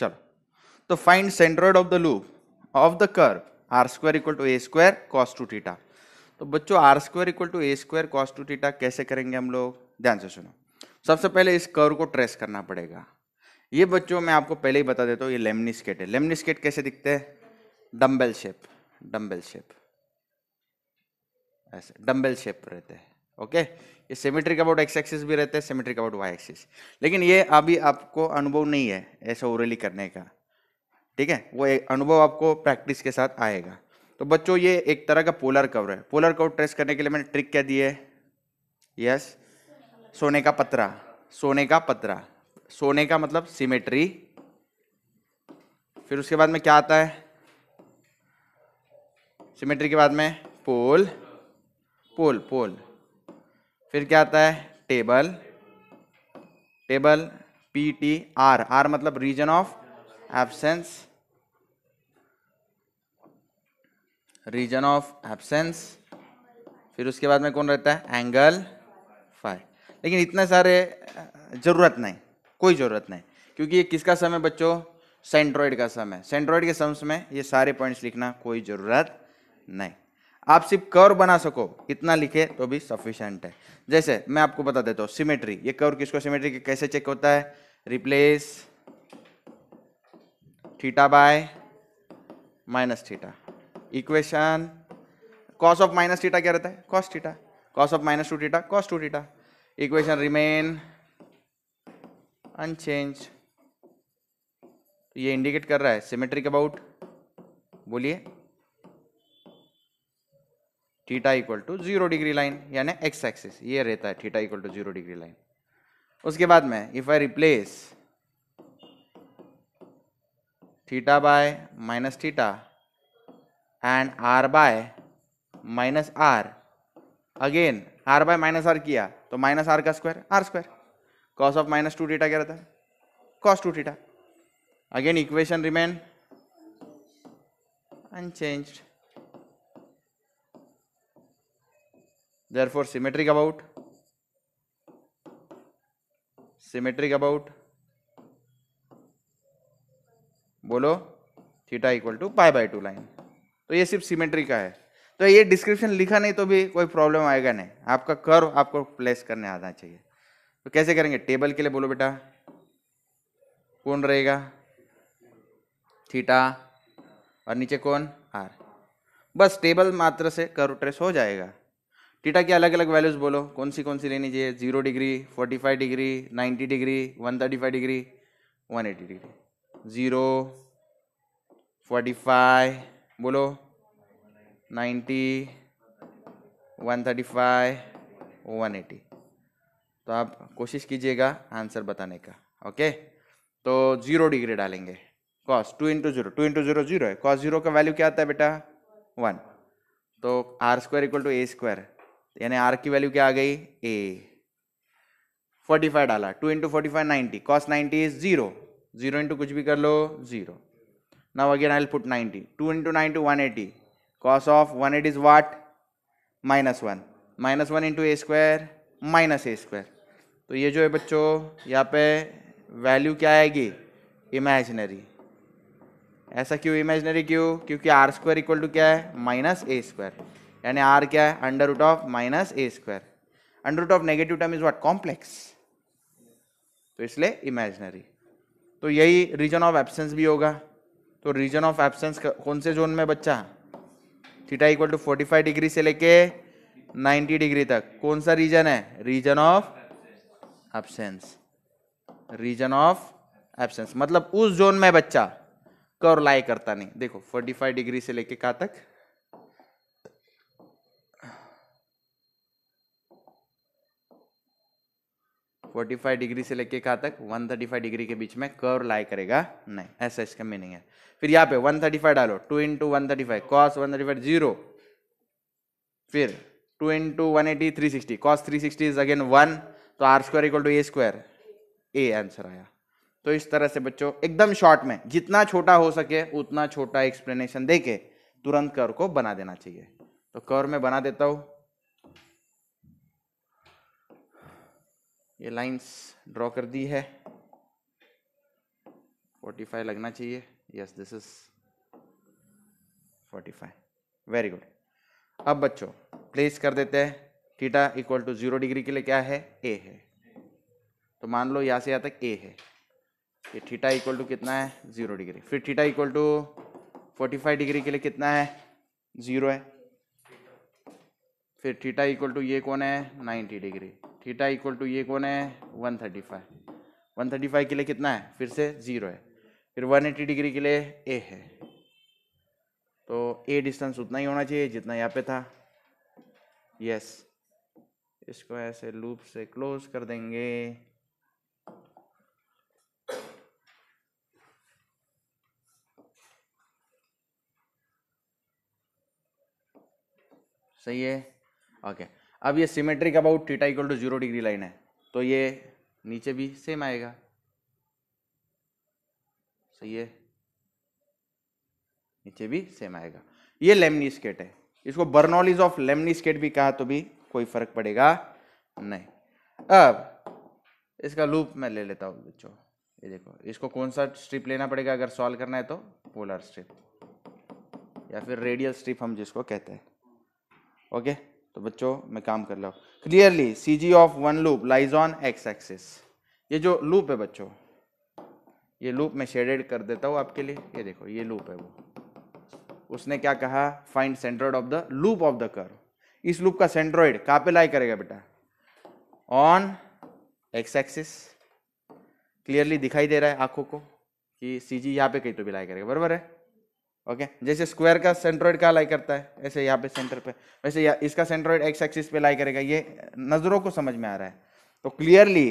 चलो तो find centroid of the loop of the curve r square equal to a square cos two theta तो बच्चों r square equal to a square cos two theta कैसे करेंगे हम लोग ध्यान से सुनो सबसे पहले इस कर्व को ट्रेस करना पड़ेगा ये बच्चों मैं आपको पहले ही बता देता हूँ ये लेमनिस्केट है लेमनिस्केट कैसे दिखते हैं डम्बेल शेप डम्बेल शेप ऐसे डम्बेल शेप रहते हैं ओके ये सिमेट्रिक अबाउट एक्स एक्सिस भी रहते हैं सिमेट्रिक अबाउट वाई एक्सिस लेकिन ये अभी आपको अनुभव नहीं है ऐसा ओरली करने का ठीक है वो अनुभव आपको प्रैक्टिस के साथ आएगा तो बच्चों ये एक तरह का पोलर कवर है पोलर कवर ट्रेस करने के लिए मैंने ट्रिक क्या दी है यस सोने का पतरा सोने का पतरा सोने का मतलब सिमेट्री फिर उसके बाद में क्या आता है सिमेट्री के बाद में पोल पोल पोल फिर क्या आता है table table P T R R मतलब region of absence region of absence फिर उसके बाद में कौन रहता है एंगल फाइव लेकिन इतने सारे जरूरत नहीं कोई ज़रूरत नहीं क्योंकि ये किसका समय बच्चों सेंट्रॉइड का समय सेंट्रॉइड के सम्स में ये सारे पॉइंट्स लिखना कोई ज़रूरत नहीं आप सिर्फ कर बना सको कितना लिखे तो भी सफिशियंट है जैसे मैं आपको बता देता हूँ सिमेट्री ये कर किसको सिमेट्री कैसे चेक होता है replace theta by minus theta equation cos of minus theta क्या रहता है cos theta cos of minus two theta cos two theta equation remain unchange ये इंडिकेट कर रहा है सिमेट्रिक अबाउट बोलिए theta equal to zero degree line यानी x axis ये रहता है theta equal to zero degree line उसके बाद में if I replace theta by minus theta and r by minus are again r by minus r किया तो minus r का square r square cos of minus two theta क्या रहता है cos two theta again equation remain unchanged therefore symmetric about symmetric about बोलो theta equal to pi by two line तो ये सिर्फ सिमेट्री का है तो ये डिस्क्रिप्शन लिखा नहीं तो भी कोई प्रॉब्लम आएगा नहीं आपका कर्व आपको प्लेस करने आना चाहिए तो कैसे करेंगे टेबल के लिए बोलो बेटा कौन रहेगा थीटा और नीचे कौन आर बस टेबल मात्र से कर्व ट्रेस हो जाएगा टीटा की अलग अलग वैल्यूज़ बोलो कौन सी कौन सी लेनी चाहिए zero degree forty five degree ninety degree one thirty five degree one eighty degree zero forty five बोलो ninety one thirty five one eighty तो आप कोशिश कीजिएगा आंसर बताने का ओके तो जीरो डिग्री डालेंगे cos two into zero two into zero zero है कॉस जीरो का वैल्यू क्या आता है बेटा वन तो r square equal to a square यानी आर की वैल्यू क्या आ गई ए फोर्टी फाइव डाला two into forty five ninety cos ninety is zero zero into कुछ भी कर लो zero now again I put ninety two into ninety one eighty cos of one eight is what minus one minus one into a square minus a square तो ये जो है बच्चों यहाँ पे वैल्यू क्या आएगी इमेजिनरी ऐसा क्यों इमेजनरी क्यों क्योंकि आर स्क्वायर इक्वल टू क्या है माइनस ए स्क्वायर यानी आर क्या है under root of minus a square under root of negative term is what complex तो इसलिए इमेजनरी तो यही रीजन ऑफ एब्सेंस भी होगा तो रीजन ऑफ एब्सेंस कौन से जोन में बच्चा theta equal to forty five degree से लेके नाइन्टी डिग्री तक कौन सा रीजन है region of absence region of absence मतलब उस जोन में बच्चा कर लाई करता नहीं देखो फोर्टी फाइव डिग्री से लेके कहाँ तक 45 डिग्री से लेके कहाँ तक 135 डिग्री के बीच में कर्व लाई करेगा नहीं ऐसा इसका मीनिंग है फिर यहाँ पे 135 डालो 2 into one thirty five cos one thirty five zero फिर 2 into one eighty three sixty cos three sixty is again one तो r square equal to a square a answer आया तो इस तरह से बच्चों एकदम शॉर्ट में जितना छोटा हो सके उतना छोटा एक्सप्लेनेशन दे के तुरंत कर्व को बना देना चाहिए तो कर्व में बना देता हूँ ये लाइंस ड्रॉ कर दी है 45 लगना चाहिए yes this is 45 very good अब बच्चों प्लेस कर देते हैं theta equal to zero degree के लिए क्या है ए है तो मान लो यहाँ से यहाँ तक ए है ये थीटा इक्वल टू कितना है जीरो डिग्री फिर थीटा इक्वल टू 45 डिग्री के लिए कितना है जीरो है फिर थीटा इक्वल टू ये कौन है 90 डिग्री थीटा इक्वल टू ये कौन है one thirty five one thirty five के लिए कितना है फिर से ज़ीरो है फिर वन एट्टी डिग्री के लिए ए है तो ए डिस्टेंस उतना ही होना चाहिए जितना यहाँ पे था यस इसको ऐसे लूप से क्लोज कर देंगे सही है ओके okay. अब ये symmetric about theta equal to zero degree line है तो ये नीचे भी सेम आएगा सही है नीचे भी सेम आएगा ये लेमनी स्केट है इसको बर्नॉलिज ऑफ लेमनी स्केट भी कहा तो भी कोई फर्क पड़ेगा नहीं अब इसका लूप मैं ले लेता हूँ बच्चों ये देखो इसको कौन सा स्ट्रिप लेना पड़ेगा अगर सॉल्व करना है तो पोलर स्ट्रिप या फिर रेडियल स्ट्रिप हम जिसको कहते हैं ओके तो बच्चों मैं काम कर लो clearly C G of one loop lies on x axis ये जो लूप है बच्चों ये लूप मैं शेडेड कर देता हूँ आपके लिए ये देखो ये लूप है वो उसने क्या कहा find centroid of the loop of the कर इस लूप का सेंट्रॉइड कहाँ पे लाई करेगा बेटा ऑन एक्स एक्सिस क्लियरली दिखाई दे रहा है आंखों को कि सी जी यहाँ पे कहीं तो भी लाई करेगा बराबर है ओके जैसे स्क्वायर का सेंट्रोइड का लाई करता है ऐसे यहाँ पे सेंटर पे वैसे या, इसका सेंट्रोइड एक्स एक्सिस पे लाई करेगा ये नज़रों को समझ में आ रहा है तो clearly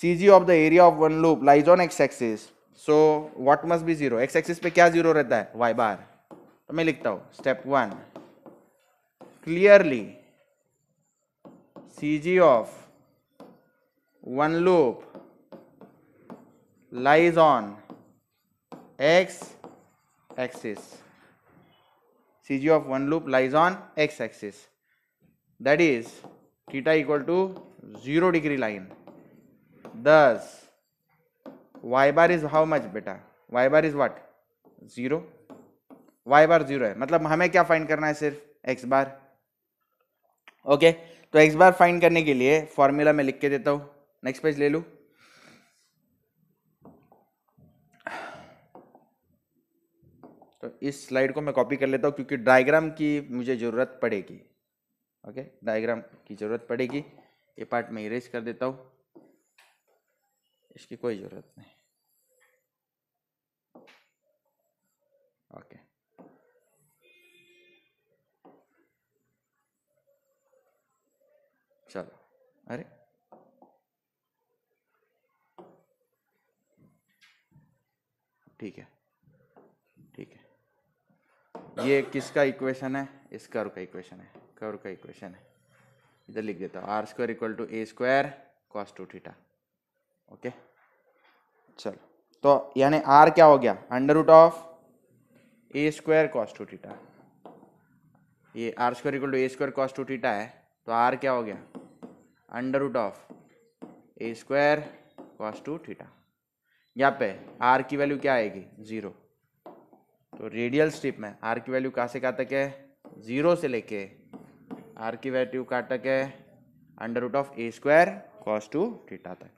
C G of the area of one loop lies on x axis so what must be zero X axis पे क्या जीरो रहता है वाई बार तो मैं लिखता हूँ step one clearly C G of one loop lies on X axis. CG of one loop lies on x axis. That is theta equal to 0 degree line. Thus, y bar is how much beta? y bar is what? 0. y bar 0 है मतलब हमें क्या find करना है सिर्फ x bar okay, तो x bar find करने के लिए formula मैं लिख के देता हूँ next page ले लूँ तो इस स्लाइड को मैं कॉपी कर लेता हूँ क्योंकि डायग्राम की मुझे ज़रूरत पड़ेगी ओके डायग्राम की ज़रूरत पड़ेगी ये पार्ट मैं इरेज कर देता हूँ इसकी कोई ज़रूरत नहीं ओके चलो अरे ठीक है ठीक है ये किसका इक्वेशन है इस कर्व का इक्वेशन है कर्व का इक्वेशन है इधर लिख देता हूँ r square equal to a square cos two theta okay चलो तो यानी आर क्या हो गया under root of a square cos two theta ये r square equal to a square cos two theta है तो आर क्या हो गया under root of a square cos two theta यहाँ पे आर की वैल्यू क्या आएगी ज़ीरो तो रेडियल स्ट्रिप में आर की वैल्यू कहाँ से कहाँ तक है ज़ीरो से लेके आर की वैल्यू कहाँ तक है under root of a square cos two theta तक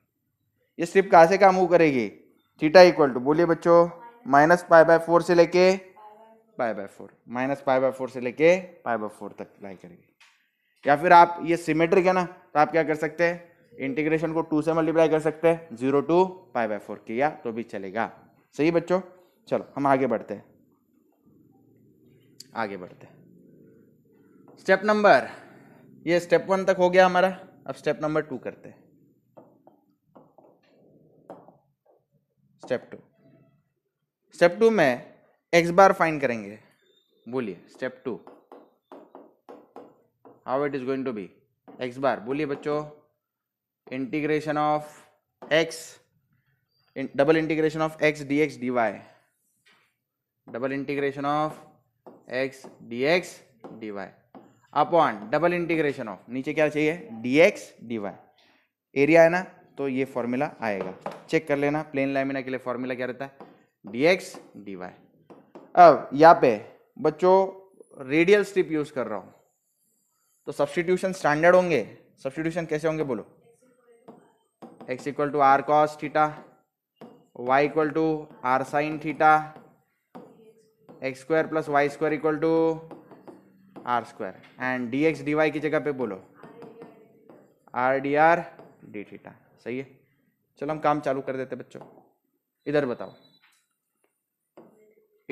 ये स्ट्रिप कहाँ से कहाँ मूव करेगी थीटा इक्वल टू बोलिए बच्चों माइनस पाई बाय फोर से लेके pi by four minus pi by four से लेके पाई बाय फोर तक लाई करेगी या फिर आप ये सिमेट्रिक है ना तो आप क्या कर सकते हैं इंटीग्रेशन को टू से मल्टीप्लाई कर सकते हैं zero to pi by four किया तो भी चलेगा सही बच्चों चलो हम आगे बढ़ते हैं आगे बढ़ते हैं स्टेप नंबर ये स्टेप वन तक हो गया हमारा अब स्टेप नंबर टू करते हैं स्टेप टू स्टेप टू में एक्स बार फाइन करेंगे बोलिए step two how it is going to be x bar बोलिए बच्चों integration of x double integration of x d x d y double integration of x d x d y upon double integration of नीचे क्या चाहिए dx dy d y area है ना तो ये formula आएगा चेक कर लेना प्लेन लैमिना के लिए फॉर्मूला क्या रहता है dx dy डी वाई अब यहाँ पे बच्चों रेडियल स्ट्रिप यूज कर रहा हूँ तो सब्सटीट्यूशन स्टैंडर्ड होंगे सब्सटीट्यूशन कैसे होंगे बोलो x equal to r cos theta y equal to r sine theta x square plus y square equal to r square and d x d y की जगह पे बोलो r d r d theta सही है चलो हम काम चालू कर देते बच्चों इधर बताओ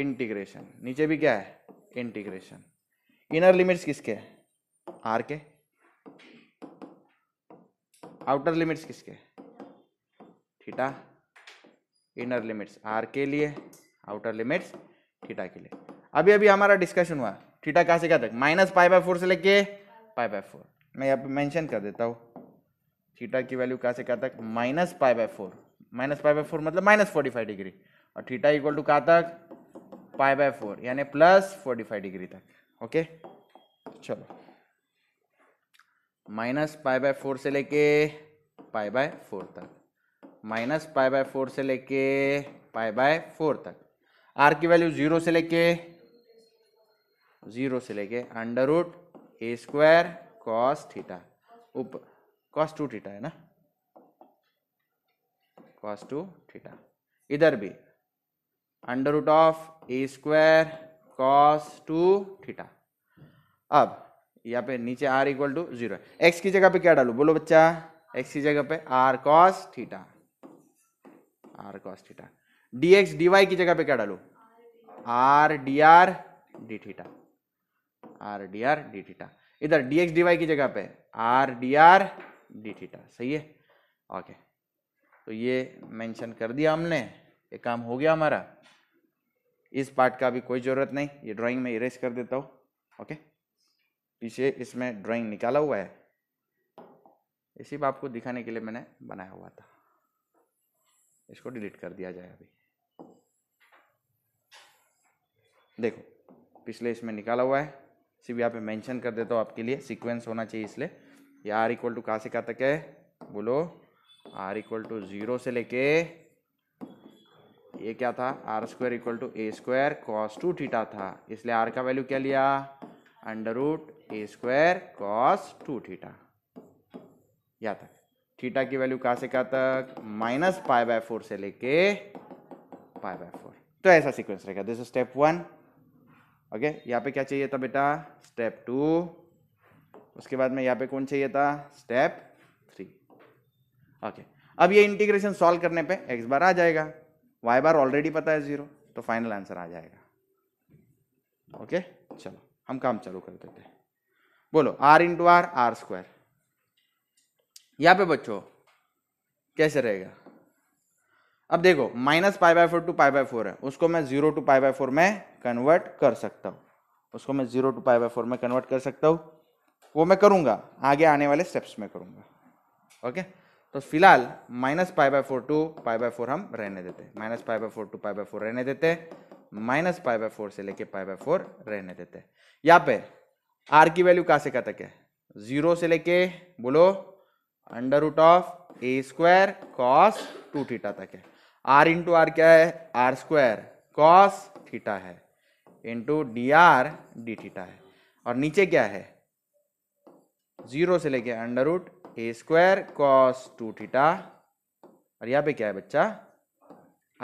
इंटीग्रेशन नीचे भी क्या है इंटीग्रेशन इनर लिमिट्स किसके है आर के आउटर लिमिट्स किसके थीटा इनर लिमिट्स आर के लिए आउटर लिमिट्स थीटा के लिए अभी अभी हमारा डिस्कशन हुआ थीटा कहाँ से क्या तक माइनस पाई बाय फोर से लेके पाई बाय फोर मैं यहाँ पे मेंशन कर देता हूँ थीटा की वैल्यू कहाँ से कहाँ तक minus pi by four minus pi by four मतलब माइनस फोर्टी फाइव डिग्री और थीटा इक्वल टू कहाँ तक पाई बाय फोर यानी प्लस फोर्टी फाइव डिग्री तक ओके चलो माइनस पाई बाय फोर से लेके पाई बाय फोर तक माइनस पाई बाय फोर से लेके पाई बाय फोर तक आर की वैल्यू जीरो से लेके जीरो से लेके under root a square cos theta ऊपर कॉस टू थीटा है ना कॉस टू थीटा इधर भी under root of a square cos two theta अब यहाँ पे नीचे r equal to zero x की जगह पे क्या डालू बोलो बच्चा एक्स की जगह पे r cos theta r cos theta d y की जगह पे क्या डालू r d r d theta r d r d theta इधर डी एक्स डी वाई की जगह पे r d r d theta सही है ओके तो ये मेंशन कर दिया हमने ये काम हो गया हमारा इस पार्ट का भी कोई ज़रूरत नहीं ये ड्राइंग में इरेज कर देता हूँ ओके पीछे इसमें ड्राइंग निकाला हुआ है इसी बात को दिखाने के लिए मैंने बनाया हुआ था इसको डिलीट कर दिया जाए अभी देखो पिछले इसमें निकाला हुआ है सिर्फ यहाँ पे मेंशन कर देता हूँ आपके लिए सीक्वेंस होना चाहिए इसलिए ये आर इक्वल टू कहाँ से कहाँ तक है बोलो आर इक्वल टू ज़ीरो से लेके ये क्या था r square equal to a square cos two theta था इसलिए आर का वैल्यू क्या लिया under root a square cos two theta या तक थीटा की वैल्यू कहाँ से कहाँ तक माइनस पाई बाय फोर से लेके पाई बाय फोर तो ऐसा सीक्वेंस रहेगा दिस स्टेप वन ओके यहाँ पे क्या चाहिए था बेटा स्टेप टू उसके बाद में यहाँ पे कौन चाहिए था स्टेप थ्री ओके अब ये इंटीग्रेशन सॉल्व करने पे एक्स बार आ जाएगा वाई बार ऑलरेडी पता है जीरो तो फाइनल आंसर आ जाएगा ओके चलो हम काम चालू कर देते हैं बोलो r into r r square यहाँ पे बच्चों कैसे रहेगा अब देखो minus pi by four to pi by four है उसको मैं zero to pi by four में कन्वर्ट कर सकता हूँ उसको मैं zero to pi by four में कन्वर्ट कर सकता हूँ वो मैं करूँगा आगे आने वाले स्टेप्स में करूँगा ओके तो फिलहाल minus pi by four to pi by four हम रहने देते हैं minus pi by four to pi by four रहने देते हैं माइनस पाई बाय फोर से लेके पाई बाय फोर रहने देते हैं यहाँ पे आर की वैल्यू कहाँ से कहाँ तक है जीरो से लेके बोलो under root of a square cos two theta तक है आर इंटू आर क्या है आर स्क्वायर कॉस थीटा है into d r d theta है और नीचे क्या है जीरो से लेके under root a square cos two theta और यहाँ पे क्या है बच्चा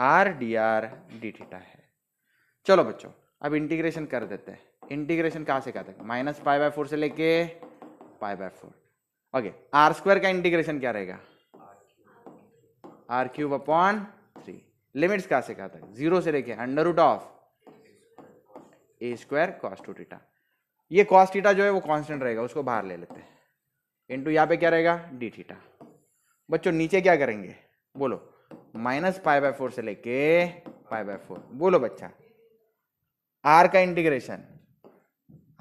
r d r d theta है चलो बच्चों अब इंटीग्रेशन कर देते हैं इंटीग्रेशन कहाँ से कहते हैं माइनस फाइव बाय फोर से लेके pi by four okay r square का इंटीग्रेशन क्या रहेगा आर क्यूब अपॉन लिमिट्स कहाँ से कहाँ तक जीरो से लेके under root of a square cos two theta ये कॉस टीटा जो है वो कांस्टेंट रहेगा उसको बाहर ले लेते हैं इंटू यहाँ पे क्या रहेगा डी टीटा बच्चों नीचे क्या करेंगे बोलो माइनस फाइव बाय फोर से लेके फाइव बाय फोर बोलो बच्चा आर का integration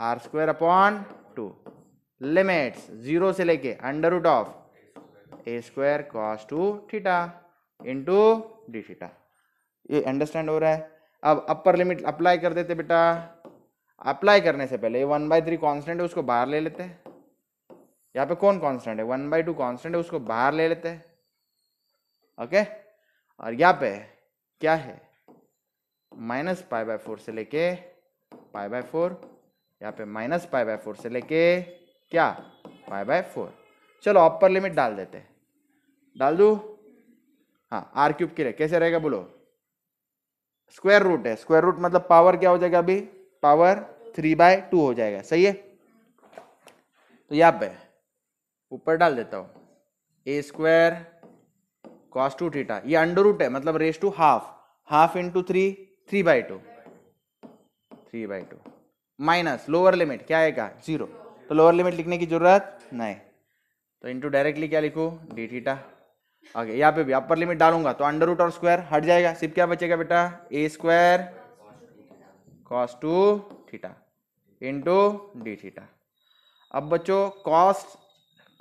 r square upon two limits zero से लेके under root of a square cos two theta into d theta ये अंडरस्टैंड हो रहा है अब अपर लिमिट अप्लाई कर देते बेटा अप्लाई करने से पहले ये वन बाई थ्री कॉन्स्टेंट है उसको बाहर ले लेते हैं यहाँ पे कौन कॉन्स्टेंट है वन बाई टू कॉन्स्टेंट है उसको बाहर ले लेते हैं ओके और यहाँ पे क्या है माइनस पाई बाई फोर से लेके पाई बाई फोर यहाँ पे माइनस पाई बाई फोर से लेके क्या पाई बाय फोर चलो अपर लिमिट डाल देते डाल दू हाँ आर क्यूब के लिए कैसे रहेगा बोलो स्क्वायर रूट है स्क्वायर रूट मतलब पावर क्या हो जाएगा अभी पावर थ्री बाय टू हो जाएगा सही है तो यहाँ पे ऊपर डाल देता हूँ a square cos two theta ये अंडर रूट है मतलब raise to half half into three three by two three by two minus lower limit क्या आएगा जीरो तो लोअर लिमिट लिखने की जरूरत नहीं तो इंटू डायरेक्टली क्या लिखूँ डी थीटा आगे यहाँ पे भी अपर लिमिट डालूंगा तो अंडर रूट और स्क्वायर हट जाएगा सिर्फ क्या बचेगा बेटा a square cos two theta into d theta अब बच्चों कॉस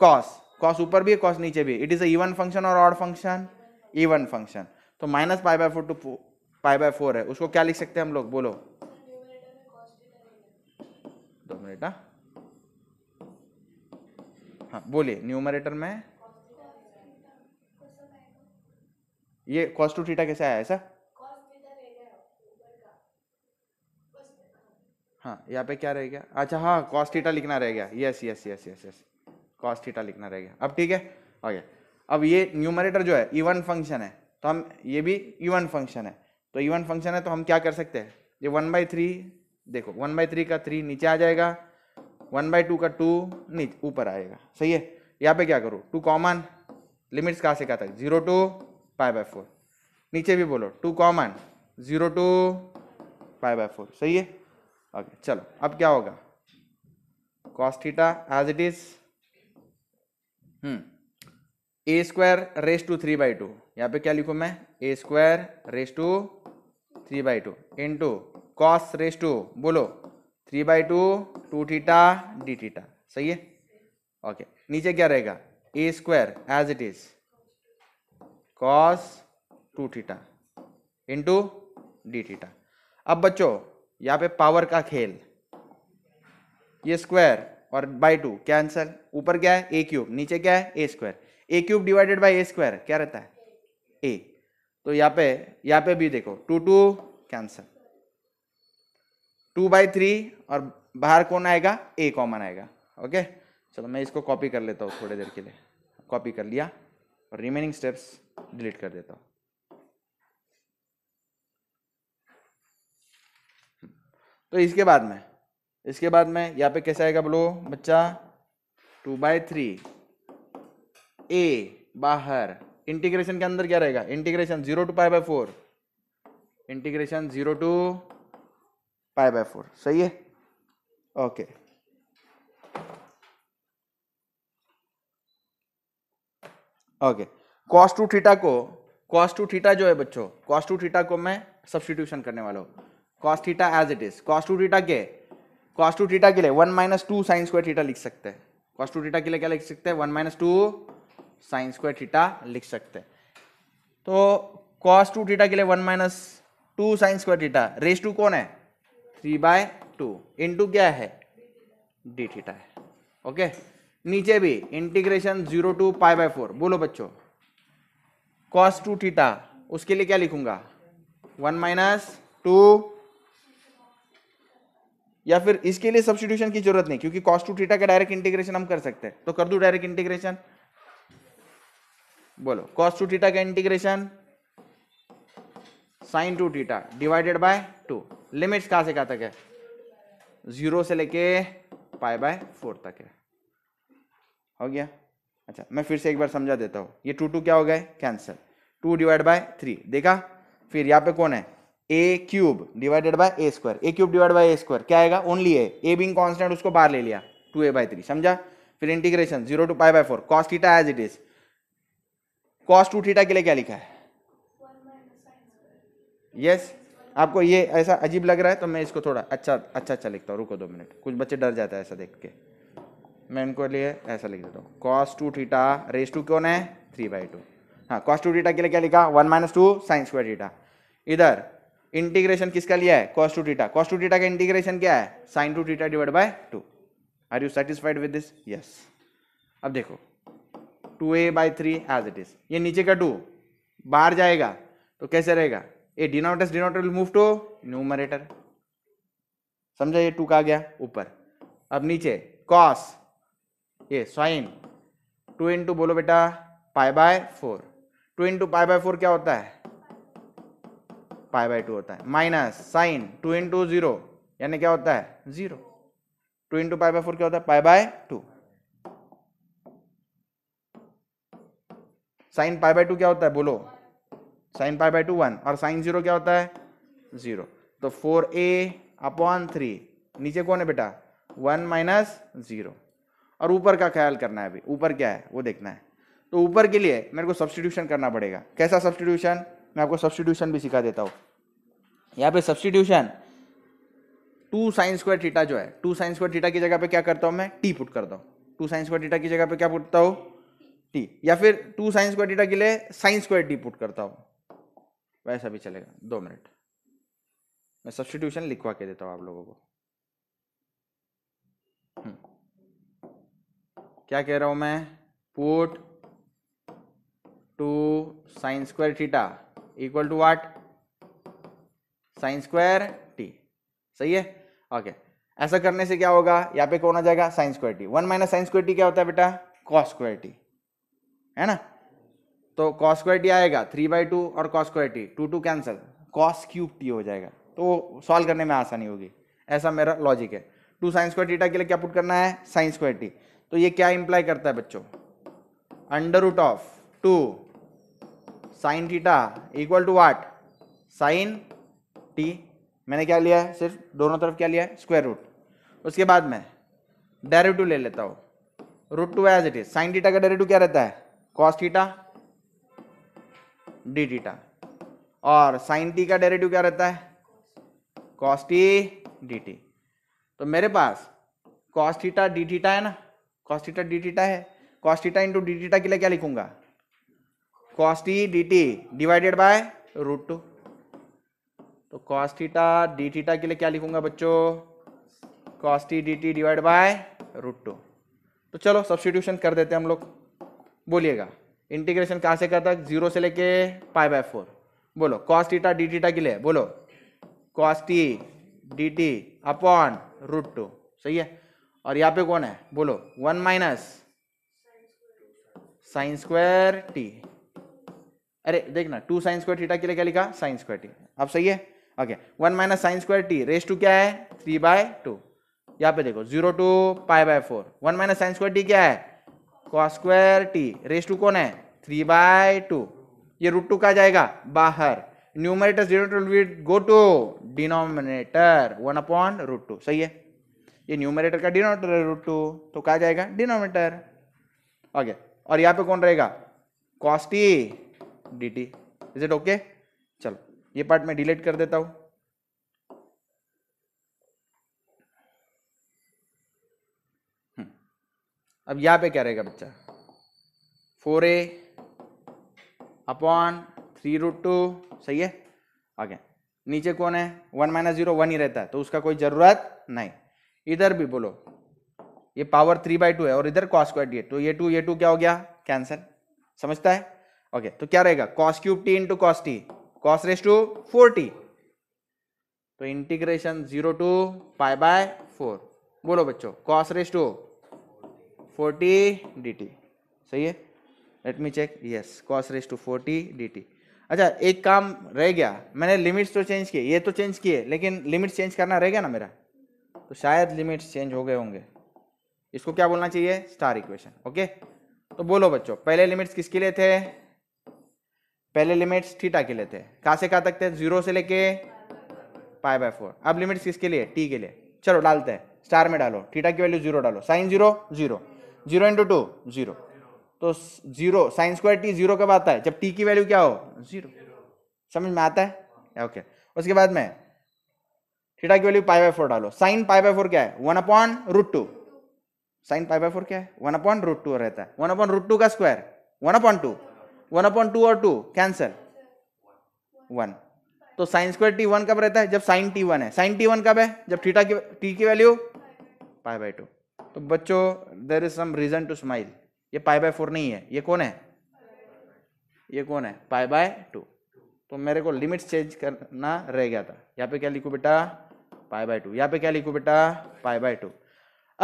कॉस कॉस ऊपर भी है कॉस नीचे भी इट इज़ इवन फंक्शन और ऑड फंक्शन इवन फंक्शन तो minus pi by four to pi by four है उसको क्या लिख सकते हैं हम लोग बोलो दो मिनट हाँ, हाँ बोलिए न्यूमरेटर में ये कॉस टू थीटा कैसे आया ऐसा हाँ।, हाँ यहाँ पे क्या रह गया अच्छा हाँ कॉस्ट थीटा लिखना रह गया yes yes yes yes yes cos theta लिखना रह गया अब ठीक है ओके अब ये न्यूमरेटर जो है इवन फंक्शन है तो हम ये भी इवन फंक्शन है तो इवन फंक्शन है तो हम क्या कर सकते हैं ये वन बाई थ्री देखो वन बाई थ्री का थ्री नीचे आ जाएगा वन बाई टू का टू नीचे ऊपर आएगा सही है यहाँ पे क्या करूँ टू कॉमन लिमिट्स कहाँ से कहाँ तक zero to pi by four नीचे भी बोलो two common zero to pi by four सही है ओके चलो अब क्या होगा theta as it is a square raise to three by two यहाँ पे क्या लिखूँ मैं a square raise to three by two into cos raise to बोलो three by two two theta d theta सही है ओके नीचे क्या रहेगा a square as it is cos two theta into d theta अब बच्चों यहाँ पे पावर का खेल ये स्क्वायर और बाई टू कैंसल ऊपर क्या है ए क्यूब नीचे क्या है a square a cube divided by a square क्या रहता है ए तो यहाँ पे यहाँ पे भी देखो two two cancel two by three और बाहर कौन आएगा ए कॉमन आएगा ओके चलो मैं इसको कॉपी कर लेता हूँ थोड़ी देर के लिए कॉपी कर लिया और रिमेनिंग स्टेप्स डिलीट कर देता हूँ तो इसके बाद में इसके बाद में यहाँ पे कैसे आएगा बोलो बच्चा टू बाय थ्री ए बाहर इंटीग्रेशन के अंदर क्या रहेगा integration zero to pi by four integration zero to pi by four सही है okay okay cos two theta को कॉस टू थीटा जो है बच्चों कॉस टू थीटा को मैं सब्सटीट्यूशन करने वाला हूँ cos theta as it is cos two theta के कॉस टू थीटा के लिए one minus two sine square theta लिख सकते हैं कॉस टू थीटा के लिए क्या लिख सकते हैं one minus two sine square theta लिख सकते हैं तो कॉस टू थीटा के लिए one minus two sine square theta raise to कौन है थ्री बाय टू इंटू क्या है डी थीटा है ओके नीचे भी integration zero to pi by four बोलो बच्चों कॉस टू टीटा उसके लिए क्या लिखूंगा वन माइनस टू या फिर इसके लिए सब्सटीट्यूशन की जरूरत नहीं क्योंकि कॉस टू टीटा का डायरेक्ट इंटीग्रेशन हम कर सकते हैं तो कर दू डायरेक्ट इंटीग्रेशन बोलो कॉस टू टीटा का integration sine two theta divided by two limits कहां से कहां तक है जीरो से लेके पाई बाय फोर तक है हो गया अच्छा मैं फिर से एक बार समझा देता हूँ ये टू टू क्या हो गए cancel two divide by three देखा फिर यहाँ पे कौन है a cube divided by a square a cube divide by a square क्या आएगा only a a being constant उसको बाहर ले लिया टू ए बाय थ्री समझा फिर integration zero to pi by four cos theta as it is cos two theta के लिए क्या लिखा है यस yes? आपको ये ऐसा अजीब लग रहा है तो मैं इसको थोड़ा अच्छा अच्छा अच्छा लिखता हूँ रुको दो मिनट कुछ बच्चे डर जाता है ऐसा देख के मैं इनको लिए ऐसा लिख देता हूँ cos two theta raise to कौन है थ्री बाई टू हाँ कॉस टू थीटा के लिए क्या लिखा one minus two sine square theta इधर इंटीग्रेशन किसका लिया है cos two theta cos two theta का इंटीग्रेशन क्या है sine two theta divide by two are you satisfied with this yes अब देखो two a by three as it is ये नीचे का टू बाहर जाएगा तो कैसे रहेगा a denotes denoter will move to numerator समझा ये टू का आ गया ऊपर अब नीचे कॉस ये साइन टू इंटू बोलो बेटा pi by four two into pi by four क्या होता है पाई बाय टू होता है minus sine two into zero यानी क्या होता है zero two into pi by four क्या होता है pi by two sine pi by two क्या होता है बोलो sine pi by two one और साइन जीरो क्या होता है जीरो तो फोर ए अपॉन थ्री नीचे कौन है बेटा वन माइनस जीरो और ऊपर का ख्याल करना है अभी ऊपर क्या है वो देखना है तो ऊपर के लिए मेरे को सब्सटीट्यूशन करना पड़ेगा कैसा सब्सटीट्यूशन मैं आपको सब्सटीट्यूशन भी सिखा देता हूँ यहाँ पे substitution two sine square theta जो है टू साइंस स्क्वायर थीटा की जगह पे क्या करता हूँ मैं टी पुट करता हूँ टू साइंस स्क्वायर थीटा की जगह पे क्या पुटता हूँ टी या फिर टू साइंस स्क्वायर थीटा के लिए साइंस स्क्वायर टी पुट करता हूँ वैसा भी चलेगा दो मिनट मैं सब्सटीट्यूशन लिखवा के देता हूँ आप लोगों को हम्म। क्या कह रहा हूँ मैं put two sine square theta equal to what sine square t सही है ओके okay. ऐसा करने से क्या होगा यहाँ पे कौन आ जाएगा sine square t one minus sine square t क्या होता है बेटा कॉस स्क्वायर टी है ना तो कॉस स्क्वायर टी आएगा थ्री बाई टू और cos square t two two cancel cos cube t हो जाएगा तो सॉल्व करने में आसानी होगी ऐसा मेरा लॉजिक है टू साइन स्क्वायर टीटा के लिए क्या पुट करना है साइन स्क्वायर टी तो ये क्या इंप्लाई करता है बच्चों under root of two sine theta equal to what sine t मैंने क्या लिया है सिर्फ दोनों तरफ क्या लिया है स्क्वायर रूट उसके बाद मैं डेरेटिव ले लेता हूँ root two as it is sine theta का डेरेटिव क्या रहता है कॉस थीटा डी थीटा और साइन टी का डेरेटिव क्या रहता है कॉस टी डी टी तो मेरे पास कॉस थीटा डी थीटा है ना कॉस्टिटा डी टीटा है कॉस्टिटा इंटू डी टीटा के लिए क्या लिखूंगा cos t d t divided by root two तो कॉस्टिटा डी टीटा के लिए क्या लिखूंगा बच्चों cos t d t divide by root two तो चलो सब्सटीट्यूशन कर देते हैं हम लोग बोलिएगा इंटीग्रेशन कहाँ से करता है जीरो से लेके पाई बाय फोर बोलो कॉस्टीटा डी टीटा के लिए बोलो cos t d t upon root two सही है और यहाँ पे कौन है बोलो one minus sine square t अरे देखना टू साइन स्क्वायर थीटा के लिए क्या लिखा साइन स्क्वायर टी अब सही है okay one minus sine square t raise to क्या है थ्री बाय टू यहाँ पे देखो zero to pi by four one minus sine square t क्या है cos square t raise to कौन है थ्री बाय टू ये रूट टू कहा जाएगा बाहर numerator zero to go to denominator one upon root two सही है ये न्यूमरेटर का डिनोमेटर है रूट टू तो कहा जाएगा डिनोमेटर ओके और यहाँ पे कौन रहेगा cos t d t is it okay चलो ये पार्ट मैं डिलीट कर देता हूँ हम्म। अब यहाँ पे क्या रहेगा बच्चा four a upon three root two सही है आगे नीचे कौन है वन माइनस जीरो वन ही रहता है तो उसका कोई ज़रूरत नहीं इधर भी बोलो ये पावर थ्री बाई टू है और इधर कॉस स्क्वायर डी तो ये टू ये टू क्या हो गया कैंसर समझता है ओके तो क्या रहेगा cos cube t into cos t cos raise to four t तो integration zero to pi by four बोलो बच्चों cos raise to four t d t सही है let me check yes cos raise to four t d t अच्छा एक काम रह गया मैंने लिमिट्स तो चेंज किए ये तो चेंज किए लेकिन लिमिट्स चेंज करना रह गया ना मेरा तो शायद लिमिट्स चेंज हो गए होंगे इसको क्या बोलना चाहिए स्टार इक्वेशन ओके तो बोलो बच्चों पहले लिमिट्स किसके लिए थे पहले लिमिट्स थीटा के लिए थे कहाँ से कहाँ तक थे जीरो से लेके पाई बाय फोर अब लिमिट्स किसके लिए टी के लिए चलो डालते हैं स्टार में डालो थीटा की वैल्यू जीरो डालो sine zero zero zero into two zero तो zero sine square t zero कब आता है जब टी की वैल्यू क्या हो जीरो समझ में आता है ओके उसके बाद में थीटा की वैल्यू पाई बाय फोर डालो साइन पाई बाय फोर क्या है one upon root two sine pi by four क्या है वन अपॉन रूट टू रहता है वन अपॉन रूट टू का square one upon two one upon two और two cancel one तो साइन स्क्वायर टी वन कब रहता है जब साइन टी वन है साइन टी वन कब है जब थीटा की टी की वैल्यू पाई बाय टू तो बच्चों there is some reason to smile ये पाई बाय फोर नहीं है ये कौन है ये कौन है पाई बाय टू तो मेरे को लिमिट्स चेंज करना रह गया था यहाँ पे क्या लिखो बेटा पाई बाय टू यहाँ पे क्या लिखो बेटा पाई बाय टू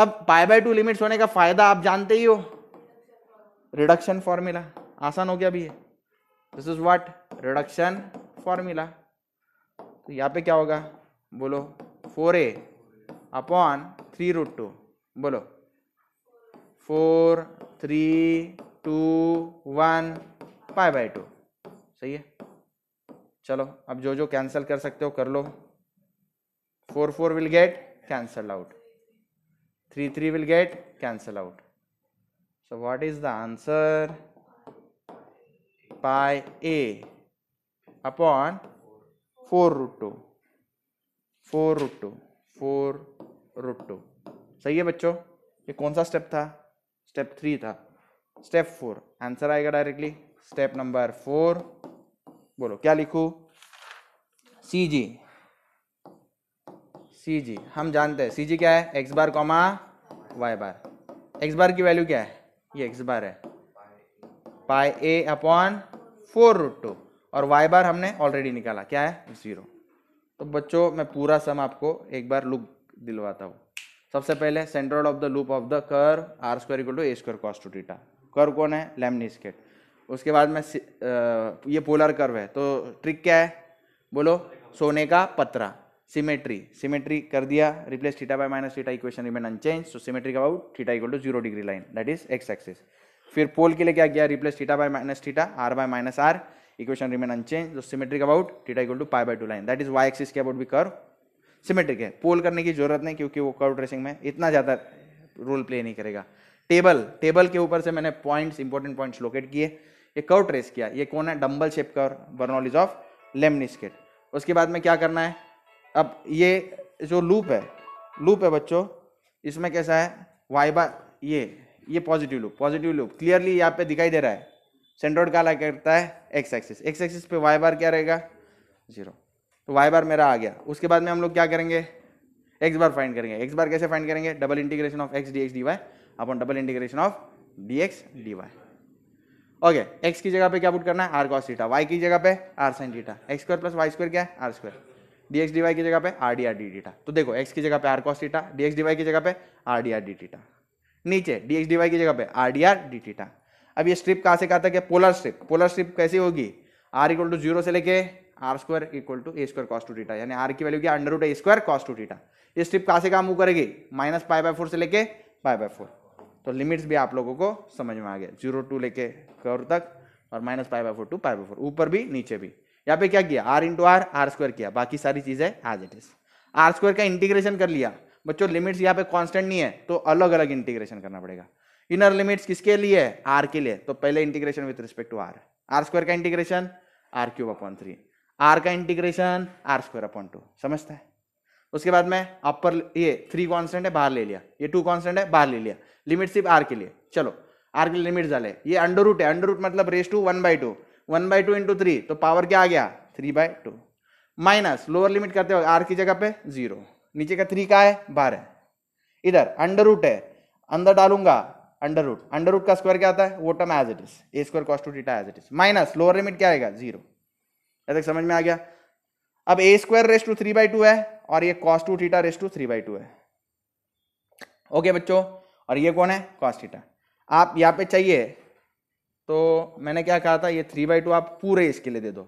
अब पाई बाय टू लिमिट्स होने का फायदा आप जानते ही हो रिडक्शन फॉर्मूला आसान हो गया अभी this is what reduction formula तो यहाँ पे क्या होगा बोलो four a upon three root two बोलो four three two one pi by two सही है चलो अब जो जो कैंसिल कर सकते हो कर लो 4 4 will get cancelled out 3 3 will get cancelled out so what is the answer pi a upon 4 root 2 4 root 2 4 root 2 सही है बच्चों ये कौन सा स्टेप था स्टेप थ्री था स्टेप फोर आंसर आएगा डायरेक्टली स्टेप नंबर फोर बोलो क्या लिखू सी जी सी जी हम जानते हैं सी जी क्या है x bar comma y bar x bar की वैल्यू क्या है ये एक्स बार है pi a upon four root two और वाई बार हमने ऑलरेडी निकाला क्या है ज़ीरो तो बच्चों मैं पूरा सम आपको एक बार लुक दिलवाता हूँ सबसे पहले central of the loop of the curve r square equal to a square cos two theta कर कौन है लेमनी स्केट उसके बाद में ये पोलर कर्व है तो ट्रिक क्या है बोलो सोने का पत्रा सिमेट्री सिमेट्री कर दिया replace theta by minus theta equation remain unchanged so का about theta equal to zero degree line that is x axis फिर पोल के लिए क्या गया replace theta by minus theta r by minus r equation remain unchanged जो symmetric about theta equal to pi by two line that is y axis के about भी curve symmetric है pole करने की जरूरत नहीं क्योंकि वो कर्व ट्रेसिंग में इतना ज़्यादा रोल प्ले नहीं करेगा टेबल टेबल के ऊपर से मैंने पॉइंट्स इंपॉर्टेंट पॉइंट्स लोकेट किए ये कर्व ट्रेस किया ये कौन है dumbbell shape curve Bernoulli's of lemniscate उसके बाद में क्या करना है अब ये जो लूप है लूप है बच्चों इसमें कैसा है वाई बा ये ये positive loop positive loop clearly यहाँ पे दिखाई दे रहा है सेंड्रॉइड का करता है एक्स एक्सिस एक्स एक्सिस पे वाई बार क्या रहेगा जीरो तो वाई बार मेरा आ गया उसके बाद में हम लोग क्या करेंगे एक्स बार फाइंड करेंगे एक्स बार कैसे फाइंड करेंगे double integration of x d x d y अपन double integration of d x d y okay x की जगह पे क्या पुट करना है आर कॉस डीटा वाई की जगह पे r sine theta x square plus y square क्या है r square d x d y की जगह पे r d r d theta तो देखो एक्स की जगह पे r cos theta d x की जगह पे r d r d theta नीचे डी एक्स डीवाई की जगह पे r d r d theta अब ये स्ट्रिप कहाँ से कहा था क्या पोलर स्ट्रिप पोलर स्ट्रिप कैसी होगी आर इक्वल टू जीरो से लेके r square equal to a square cos two theta यानी आर की वैल्यू की under root a square cos two theta ये स्ट्रिप कहाँ से कहाँ मूव करेगी माइनस पाई बाय फोर से लेके पाई बाय फोर तो लिमिट्स भी आप लोगों को समझ में आ गया जीरो टू लेके कर तक और minus pi by four to pi by four ऊपर भी नीचे भी यहाँ पे क्या किया r into r r square किया बाकी सारी चीजें as it is r square का इंटीग्रेशन कर लिया बच्चों लिमिट्स यहाँ पे कॉन्स्टेंट नहीं है तो अलग अलग इंटीग्रेशन करना पड़ेगा इनर लिमिट्स किसके लिए आर के लिए तो पहले integration with respect to r r square का integration r cube upon three r का integration r square upon two समझता है उसके बाद में अपर ये थ्री कॉन्स्टेंट है बाहर ले लिया ये टू कॉन्स्टेंट है बाहर ले लिया लिमिट सिर्फ आर के लिए चलो आर के लिमिट जाले ये अंडर रूट है अंडर रूट मतलब raise to one by two one by two into three तो पावर क्या आ गया three by two minus lower limit करते वक्त आर की जगह पे जीरो नीचे का थ्री का है बारह इधर अंडर रूट है अंदर डालूंगा अंडर रूट अंडर रूट का स्क्वायर क्या आता है वो term as it is a square cos two theta as it is minus lower limit क्या आएगा जीरो तक समझ में आ गया अब a square raise to three by two है और ये cos two theta raise to three by two है ओके बच्चों और ये कौन है कॉस थीटा आप यहाँ पे चाहिए तो मैंने क्या कहा था ये थ्री बाई टू आप पूरे इसके लिए दे दो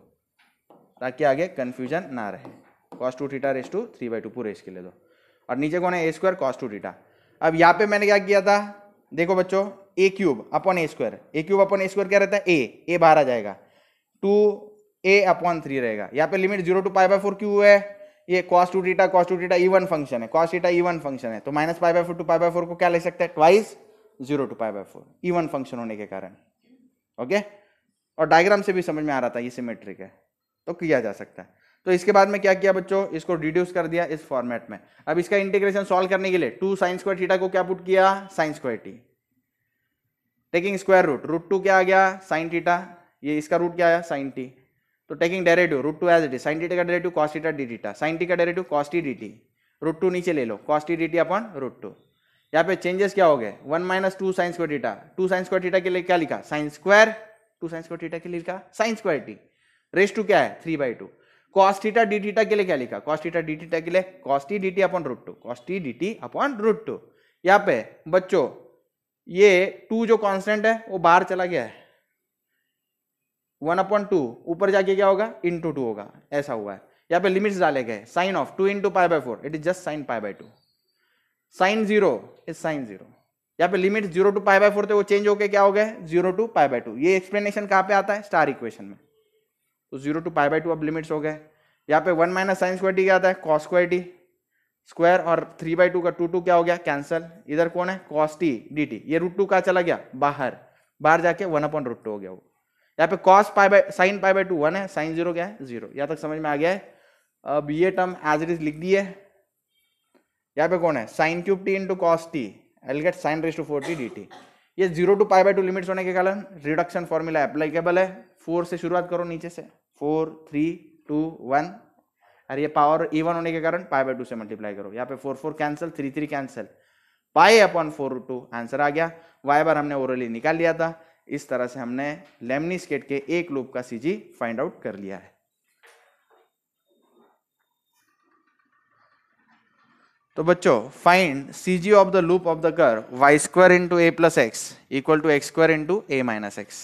ताकि आगे कन्फ्यूजन ना रहे cos two theta raise to three by two पूरे इसके लिए दो और नीचे कौन है a square cos two theta अब यहाँ पे मैंने क्या किया था देखो बच्चों a cube upon a square a cube upon a square क्या रहता है ए ए बाहर आ जाएगा टू ए अपॉन थ्री रहेगा यहाँ पे limit zero to pi by four क्यू है ये cos two theta cos two theta even function है cos theta even function है तो minus pi by four to pi by four को क्या ले सकते हैं twice zero to pi by four even function होने के कारण ओके और डायग्राम से भी समझ में आ रहा था ये सिमेट्रिक है तो किया जा सकता है तो इसके बाद में क्या किया बच्चों इसको रिड्यूस कर दिया इस फॉर्मेट में अब इसका इंटीग्रेशन सॉल्व करने के लिए टू साइन स्क्वायर थीटा को क्या पुट किया sine square t taking square root root two क्या आ गया साइन थीटा ये इसका रूट क्या आया साइन टी तो taking derivative root two as it sine theta का derivative cos d theta sine t का derivative cos t d t root two नीचे ले लो कॉस टी डी टी अपन रूट टू यहाँ पे चेंजेस क्या हो गए वन माइनस टू साइंस को थीटा टू साइंस को थीटा के लिए क्या लिखा साइंस स्क्वायर टू साइंस को थीटा के लिए लिखा sines square t raise to क्या है three by two cos theta d theta के लिए क्या लिखा कॉस थीटा डी थीटा के लिए cos t d t upon root two cos t d t upon root two यहाँ पे बच्चों ये टू जो कॉन्स्टेंट है वो बाहर चला गया है वन अपॉन टू ऊपर जाके क्या होगा इंटू टू होगा ऐसा हुआ है यहाँ पे लिमिट्स डाले गए sine of two into pi by four it is just sine pi by two sine zero is sine zero यहाँ पे limit zero to pi by four थे तो वो चेंज होके क्या हो गया zero to pi by two ये एक्सप्लेनेशन कहाँ पे आता है स्टार इक्वेशन में तो zero to pi by two अब लिमिट्स हो गए यहाँ पे one minus sine square t क्या आता है कॉस स्क्वायर टी स्क्वायर और थ्री बाई टू का टू टू क्या हो गया कैंसल इधर कौन है कॉस टी डी टी ये रूट टू का चला गया बाहर बाहर जाके वन अपॉन रूट टू हो गया वो यहाँ पे cos pi by sine pi by two one है साइन जीरो क्या है जीरो यहाँ तक समझ में आ गया है अब ये टर्म एज इट इज लिख दिए यहाँ पे कौन है sine cube t into cos t एल get sine raise to four t d t ये zero to pi by two limits होने के कारण रिडक्शन फॉर्मूला एप्लाइकेबल है फोर से शुरुआत करो नीचे से फोर थ्री टू वन और ये पावर वन होने के कारण पाई बाई टू से मल्टीप्लाई करो यहाँ पे four four cancel three three cancel pi upon four to answer आ गया वाई बार हमने ओरली निकाल लिया था इस तरह से हमने लेमनी स्केट के एक लूप का सीजी फाइंड आउट कर लिया है तो बच्चों find C G of the loop of the curve y square into a plus x equal to x square into a minus x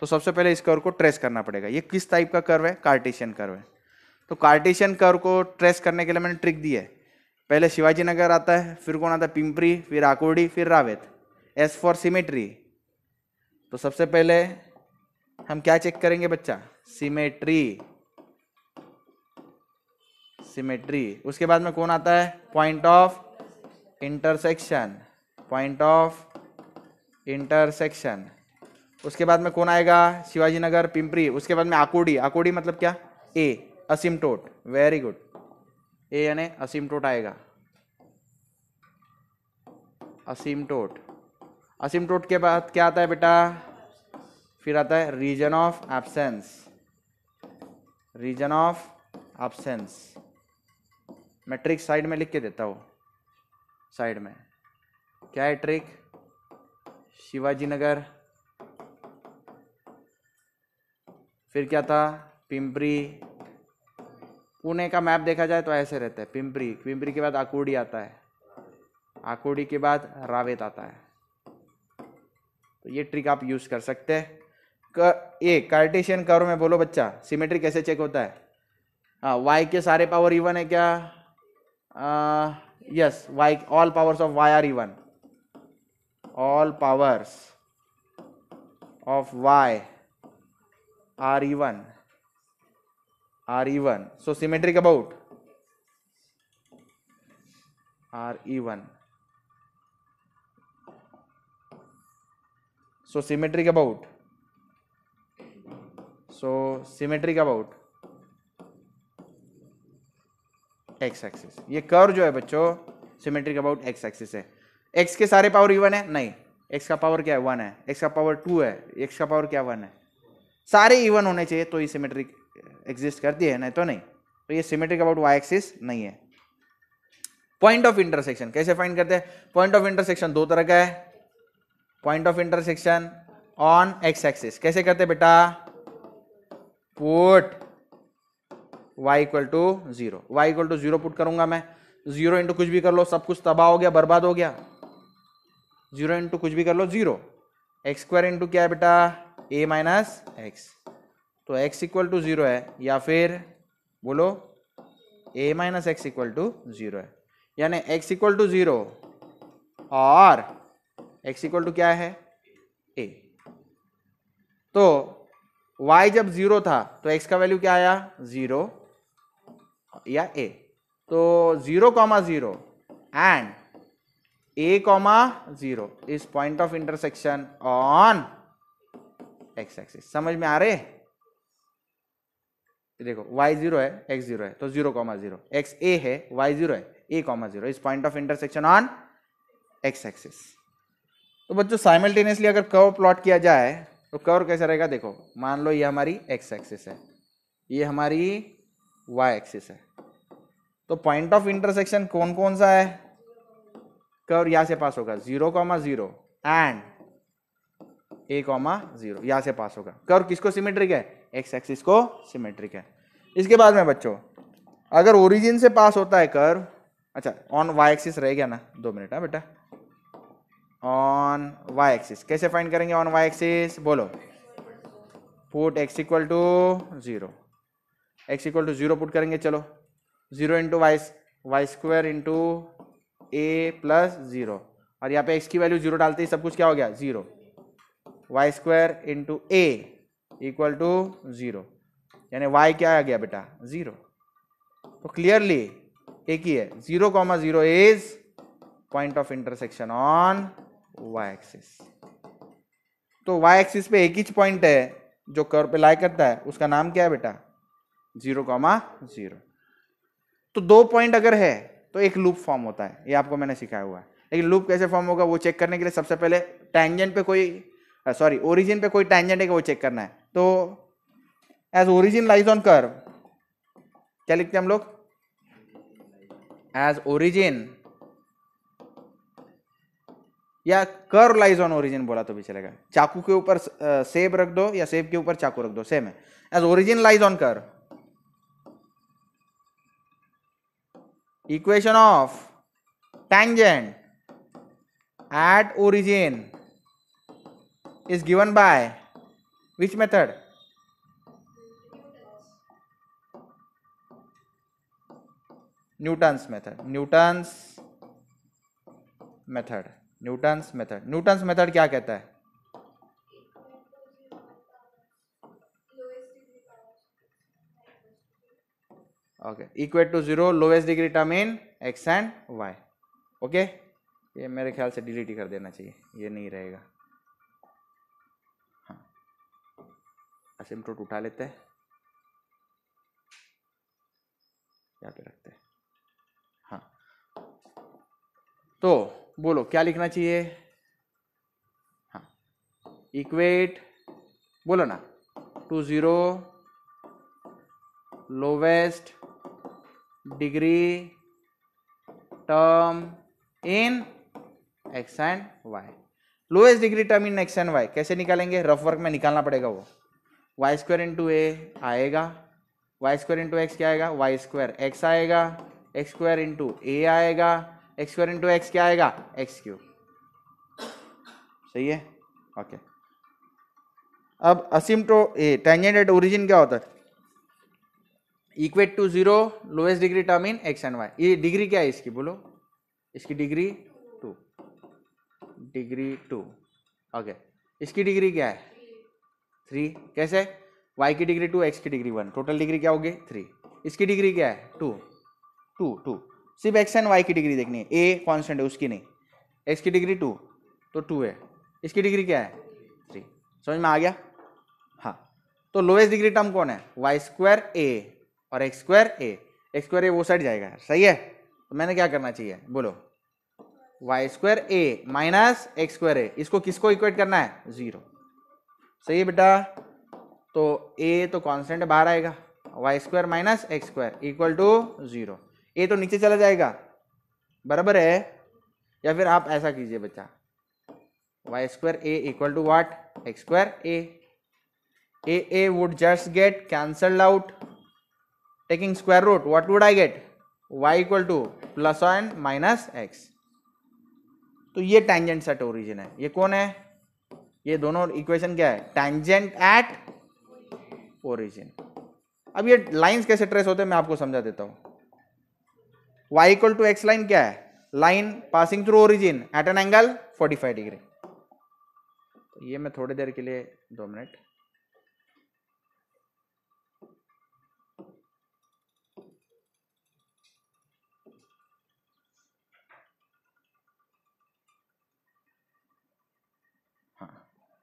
तो सबसे पहले इस कर्व को ट्रेस करना पड़ेगा ये किस टाइप का कर्व है कार्टेशियन कर्व है तो कार्टेशियन कर्व को ट्रेस करने के लिए मैंने ट्रिक दी है पहले शिवाजी नगर आता है फिर कौन आता है पिंपरी फिर आकोडी फिर रावेत एस फॉर सीमेट्री तो सबसे पहले हम क्या चेक करेंगे बच्चा सीमेट्री सिमेट्री उसके बाद में कौन आता है point of intersection point of intersection उसके बाद में कौन आएगा शिवाजी नगर पिंपरी उसके बाद में आकोडी आकोडी मतलब क्या a asymptote very good a यानी असिमटोट आएगा असिमटोट असिमटोट के बाद क्या आता है बेटा फिर आता है region of absence region of absence मैं ट्रिक साइड में लिख के देता हूँ साइड में क्या है ट्रिक शिवाजी नगर फिर क्या था पिंपरी पुणे का मैप देखा जाए तो ऐसे रहता है पिंपरी पिंपरी के बाद आकुड़ी आता है आकुड़ी के बाद रावेत आता है तो ये ट्रिक आप यूज़ कर सकते हैं कर, ये कार्टेशियन कर्व में बोलो बच्चा सिमेट्री कैसे चेक होता है हाँ वाई के सारे पावर इवन है क्या uh, yes y all powers of y are even all powers of y are even are even so symmetric about are even so symmetric about so symmetric about x axis ये कर जो है बच्चों symmetric about x axis है x के सारे power even है नहीं एक्स का पावर क्या है वन है एक्स का पावर टू है एक्स का पावर क्या वन है सारे इवन होने चाहिए तो ये सिमेट्रिक एग्जिस्ट करती है नहीं तो नहीं तो ये सिमेट्रिक अबाउट वाई एक्सिस नहीं है पॉइंट ऑफ इंटरसेक्शन कैसे फाइंड करते हैं पॉइंट ऑफ इंटरसेक्शन दो तरह का है point of intersection on x axis कैसे करते बेटा put y equal to zero y equal to zero put करूंगा मैं जीरो इंटू कुछ भी कर लो सब कुछ तबाह हो गया बर्बाद हो गया जीरो इंटू कुछ भी कर लो जीरो एक्स स्क्वायर इंटू क्या है बेटा ए माइनस एक्स तो एक्स इक्वल टू जीरो है या फिर बोलो a minus x equal to zero है यानी एक्स इक्वल टू जीरो और एक्स इक्वल टू क्या है ए तो y जब जीरो था तो x का वैल्यू क्या आया जीरो या ए तो zero comma zero and a comma zero is point of intersection on x axis समझ में आ रहे देखो वाई जीरो है एक्स जीरो है तो zero comma zero x a है वाई जीरो है ए कॉमा जीरो इस point of intersection on x axis तो बच्चों साइमल्टेनियसली अगर कर्व प्लॉट किया जाए तो कर्व कैसा रहेगा देखो मान लो ये हमारी एक्स एक्सिस है ये हमारी वाई एक्सिस है तो पॉइंट ऑफ इंटरसेक्शन कौन कौन सा है कर्व यहां से पास होगा zero comma zero and a comma zero यहां से पास होगा कर्व किसको सिमेट्रिक है एक्स एक्सिस को सिमेट्रिक है इसके बाद में बच्चों अगर ओरिजिन से पास होता है कर्व अच्छा ऑन वाई एक्सिस रह गया ना दो मिनट है हाँ बेटा ऑन वाई एक्सिस कैसे फाइंड करेंगे ऑन वाई एक्सिस बोलो put x equal to zero x equal to zero put करेंगे चलो zero into y y square into a plus zero और यहाँ पे एक्स की वैल्यू जीरो डालते ही सब कुछ क्या हो गया zero y square into a equal to zero यानी वाई क्या आ गया बेटा जीरो तो क्लियरली एक ही है zero comma zero is point of intersection on y axis तो वाई एक्सिस पे एक ही पॉइंट है जो कर पे लाई करता है उसका नाम क्या है बेटा जीरो कॉमा जीरो तो दो पॉइंट अगर है तो एक लूप फॉर्म होता है ये आपको मैंने सिखाया हुआ है लेकिन लूप कैसे फॉर्म होगा वो चेक करने के लिए सबसे पहले टैंजेंट पे कोई सॉरी ओरिजिन पे कोई टैंजेंट है वो चेक करना है तो as origin lies on curve क्या लिखते हैं हम लोग एज ओरिजिन या कर लाइज ऑन ओरिजिन बोला तो भी चलेगा चाकू के ऊपर सेब रख दो या सेब के ऊपर चाकू रख दो सेम है as origin lies on curve equation of tangent at origin is given by which method newton's method newton's method newton's method newton's method क्या कहता है okay equate to zero lowest degree term in x and y okay ये मेरे ख्याल से delete ही कर देना चाहिए ये नहीं रहेगा हाँ असिम्प्टोट उठा लेते हैं यहाँ पे रखते हैं हाँ तो बोलो क्या लिखना चाहिए हाँ इक्वेट बोलो ना to zero lowest degree term in x and y lowest degree term in x and y कैसे निकालेंगे रफ वर्क में निकालना पड़ेगा वो वाई स्क्वायर इंटू ए आएगा वाई स्क्वायर इंटू एक्स क्या आएगा वाई स्क्वायर एक्स आएगा एक्स स्क्वायर इंटू ए आएगा एक्स स्क्वायर इंटू एक्स क्या आएगा एक्स क्यू सही है ओके okay. अब asymptote a tangent at origin क्या होता है equate to zero lowest degree term in x and y ये डिग्री क्या है इसकी बोलो इसकी degree two degree two okay इसकी डिग्री क्या है थ्री कैसे वाई की डिग्री टू एक्स की डिग्री वन टोटल डिग्री क्या होगी थ्री इसकी डिग्री क्या है टू टू टू सिर्फ एक्स एंड वाई की डिग्री देखनी है ए कॉन्स्टेंट है उसकी नहीं एक्स की डिग्री टू तो टू है इसकी डिग्री क्या है थ्री समझ में आ गया हाँ तो लोएस्ट डिग्री टर्म कौन है वाई स्क्वायर ए और x square a x square a वो साइड जाएगा सही है तो मैंने क्या करना चाहिए बोलो y square a minus x square a इसको किसको इक्वेट करना है ज़ीरो सही है बेटा तो ए तो कॉन्स्टेंट बाहर आएगा y square minus x square equal to zero a तो नीचे चला जाएगा बराबर है या फिर आप ऐसा कीजिए बच्चा y square a equal to what x square a a would just get cancelled out taking square root, what would I get? y equal to plus one minus x तो ये टेंजेंट सेट ओरिजिन है ये कौन है ये दोनों equation क्या है टेंजेंट एट ओरिजिन अब ये लाइंस कैसे ट्रेस होते हैं मैं आपको समझा देता हूं y equal to x line क्या है line passing through origin at an angle 45 degree तो ये मैं थोड़ी देर के लिए दो मिनट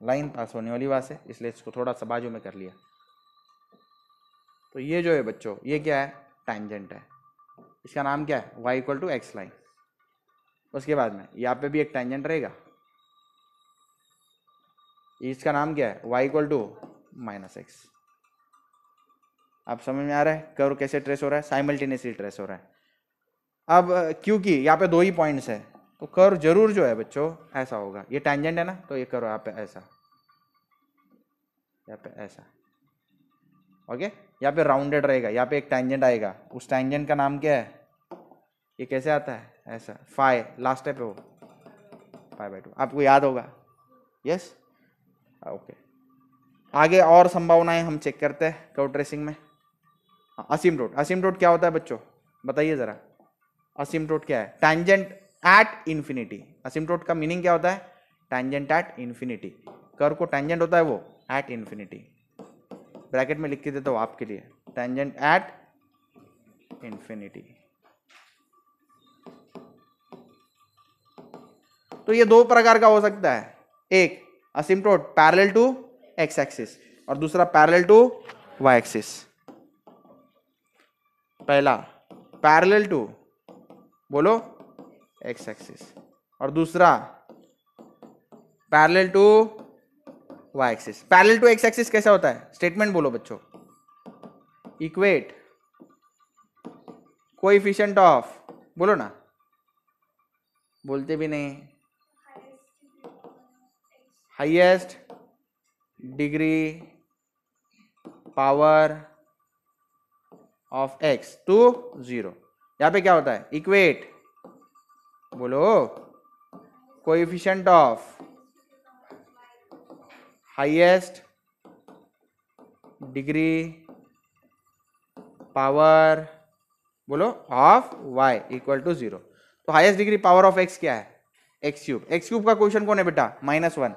लाइन पास होने वाली बात है इसलिए इसको थोड़ा सा बाजू में कर लिया तो ये जो है बच्चों ये क्या है टेंजेंट है इसका नाम क्या है y equal to x line उसके बाद में यहाँ पे भी एक टेंजेंट रहेगा इसका नाम क्या है y equal to minus x आप समझ में आ रहा है कर्व कैसे ट्रेस हो रहा है साइमल्टेनियसली ट्रेस हो रहा है अब क्योंकि यहाँ पे दो ही पॉइंट्स है तो कर जरूर जो है बच्चों ऐसा होगा ये टेंजेंट है ना तो ये करो यहाँ पे ऐसा यहाँ पे ऐसा ओके यहाँ पे राउंडेड रहेगा यहाँ पे एक टेंजेंट आएगा उस टेंजेंट का नाम क्या है ये कैसे आता है ऐसा फाइव लास्ट है पे वो फाइव बाई टू आपको याद होगा यस ओके हाँ, आगे और संभावनाएं हम चेक करते हैं कर्व ट्रेसिंग में असीम रोड असीम रोड क्या होता है बच्चों बताइए ज़रा असीम रोड क्या है टैंजेंट एट इन्फिनिटी असिमटोट का मीनिंग क्या होता है टैंजेंट एट इन्फिनिटी कर को टेंजेंट होता है वो एट इन्फिनिटी ब्रैकेट में लिख के देता हूँ आपके लिए टेंजेंट एट इन्फिनिटी तो ये दो प्रकार का हो सकता है एक asymptote parallel to x axis और दूसरा पैरेलल टू वाई एक्सिस पहला पैरेलल टू बोलो एक्स एक्सिस और दूसरा parallel to y axis parallel to x axis कैसा होता है स्टेटमेंट बोलो बच्चों इक्वेट कोइफिशिएंट ऑफ बोलो ना बोलते भी नहीं highest degree power of x to zero यहां पे क्या होता है इक्वेट बोलो coefficient of highest degree power बोलो of y equal to zero तो highest degree power of x क्या है एक्स क्यूब एक्स क्यूब का क्वेश्चन कौन है बेटा माइनस वन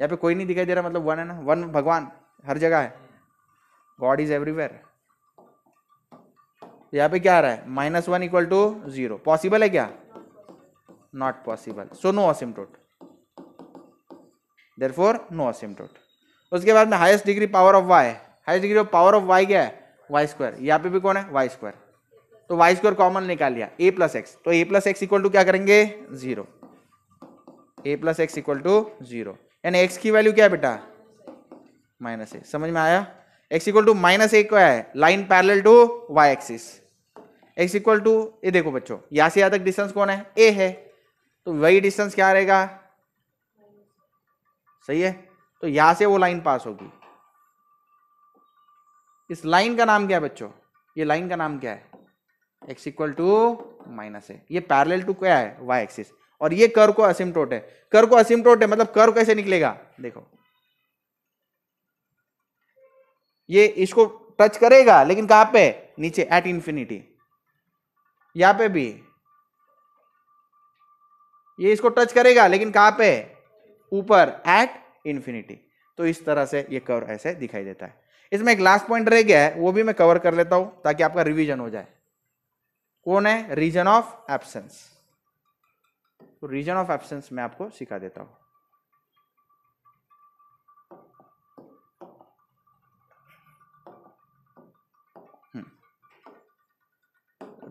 यहाँ पे कोई नहीं दिखाई दे रहा मतलब वन है ना वन भगवान हर जगह है गॉड इज एवरीवेयर यहाँ पे क्या आ रहा है minus one equal to zero possible है क्या not possible so no asymptote therefore no asymptote उसके बाद में highest degree power of y highest degree of power of y क्या है वाई स्क्वायर यहाँ पे भी कौन है वाई स्क्वायर तो वाई स्क्वायर कॉमन निकाल लिया ए प्लस एक्स तो a plus x equal to क्या करेंगे zero a plus x equal to zero यानी एक्स की वैल्यू क्या है बेटा माइनस ए समझ में आया x equal to minus a क्या है line parallel to y axis x equal to ये देखो बच्चों यहाँ से यहाँ तक डिस्टेंस कौन है ए है तो वही डिस्टेंस क्या रहेगा सही है तो यहां से वो लाइन पास होगी इस लाइन का नाम क्या है बच्चों ये लाइन का नाम क्या है एक्स इक्वल टू माइनस है ये पैरेलल टू क्या है वाई एक्सिस और ये कर को असिमटोट है कर को असिमटोट है मतलब कर कैसे निकलेगा देखो ये इसको टच करेगा लेकिन कहां पे नीचे एट इंफिनिटी यहां पे भी ये इसको टच करेगा लेकिन कहां पे ऊपर एट इन्फिनिटी तो इस तरह से ये कवर ऐसे दिखाई देता है इसमें एक लास्ट पॉइंट रह गया है वो भी मैं कवर कर लेता हूं ताकि आपका रिविजन हो जाए कौन है रीजन ऑफ एब्सेंस तो रीजन ऑफ एब्सेंस मैं आपको सिखा देता हूं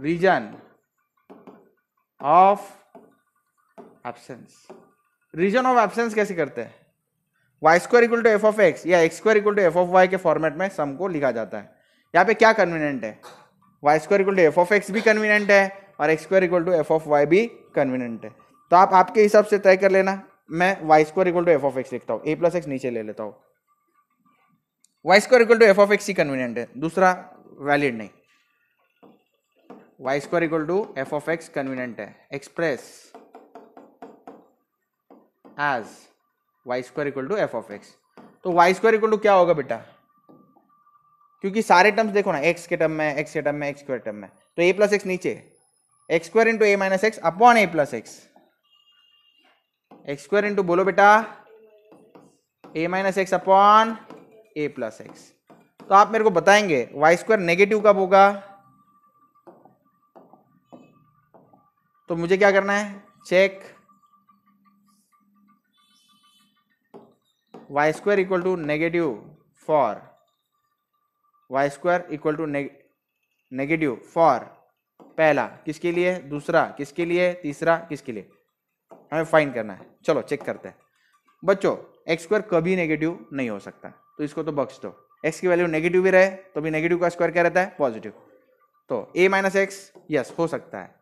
region of absence region of absence कैसे करते हैं y square equal to f of x या x square equal to f of y के फॉर्मेट में सम को लिखा जाता है यहाँ पे क्या कन्वीनियंट है y square equal to f of x भी कन्वीनियंट है और x square equal to f of y भी कन्वीनियंट है तो आप आपके हिसाब से तय कर लेना मैं y square equal to f of x लिखता हूँ ए प्लस एक्स नीचे ले लेता हूँ y square equal to f of x ही कन्वीनियंट है दूसरा वैलिड नहीं y square equal to f of x convenient है express as y square equal to f of x तो वाई स्क्वायर इक्वल टू क्या होगा बेटा क्योंकि सारे टर्म्स देखो ना एक्स के टर्म में एक्स के टर्म में एक्स स्क्वायर टर्म में तो ए प्लस एक्स नीचे x square into a minus x upon a plus x x square into बोलो बेटा a minus x upon a plus x तो आप मेरे को बताएंगे वाई स्क्वायर नेगेटिव कब होगा तो मुझे क्या करना है check y square equal to negative for y square equal to negative for पहला किसके लिए दूसरा किसके लिए तीसरा किसके लिए हमें फाइन करना है चलो चेक करते हैं बच्चों एक्स स्क्वायर कभी नेगेटिव नहीं हो सकता तो इसको तो बख्श दो एक्स की वैल्यू नेगेटिव भी रहे तो भी नेगेटिव का स्क्वायर क्या रहता है पॉजिटिव तो ए माइनस एक्स यस हो सकता है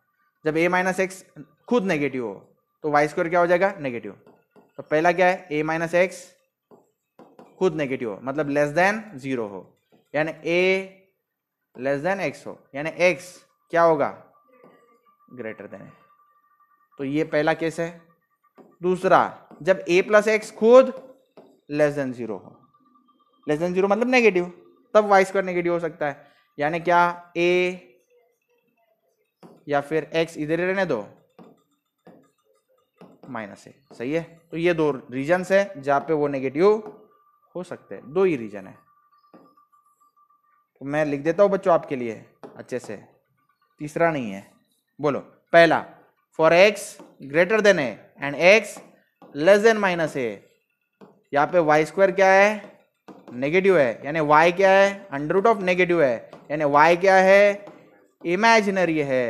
जब ए माइनस एक्स खुद नेगेटिव हो तो वाई स्क्वायर क्या हो जाएगा नेगेटिव तो पहला क्या है ए माइनस एक्स खुद नेगेटिव हो मतलब लेस देन जीरो हो यानी ए लेस देन एक्स हो यानी एक्स क्या होगा ग्रेटर देन तो ये पहला केस है दूसरा जब ए प्लस एक्स खुद लेस देन जीरो हो लेस देन जीरो मतलब नेगेटिव तब वाई स्क्वायर नेगेटिव हो सकता है यानी क्या ए या फिर एक्स इधर ही रहने दो माइनस ए सही है तो ये दो रीजन्स है जहाँ पे वो नेगेटिव हो सकते हैं दो ही रीजन है तो मैं लिख देता हूँ बच्चों आपके लिए अच्छे से तीसरा नहीं है बोलो पहला for x greater than a and x less than minus a यहाँ पे वाई स्क्वायर क्या है नेगेटिव है यानी वाई क्या है अंडर रूट ऑफ नेगेटिव है यानी वाई क्या है इमेजिनरी है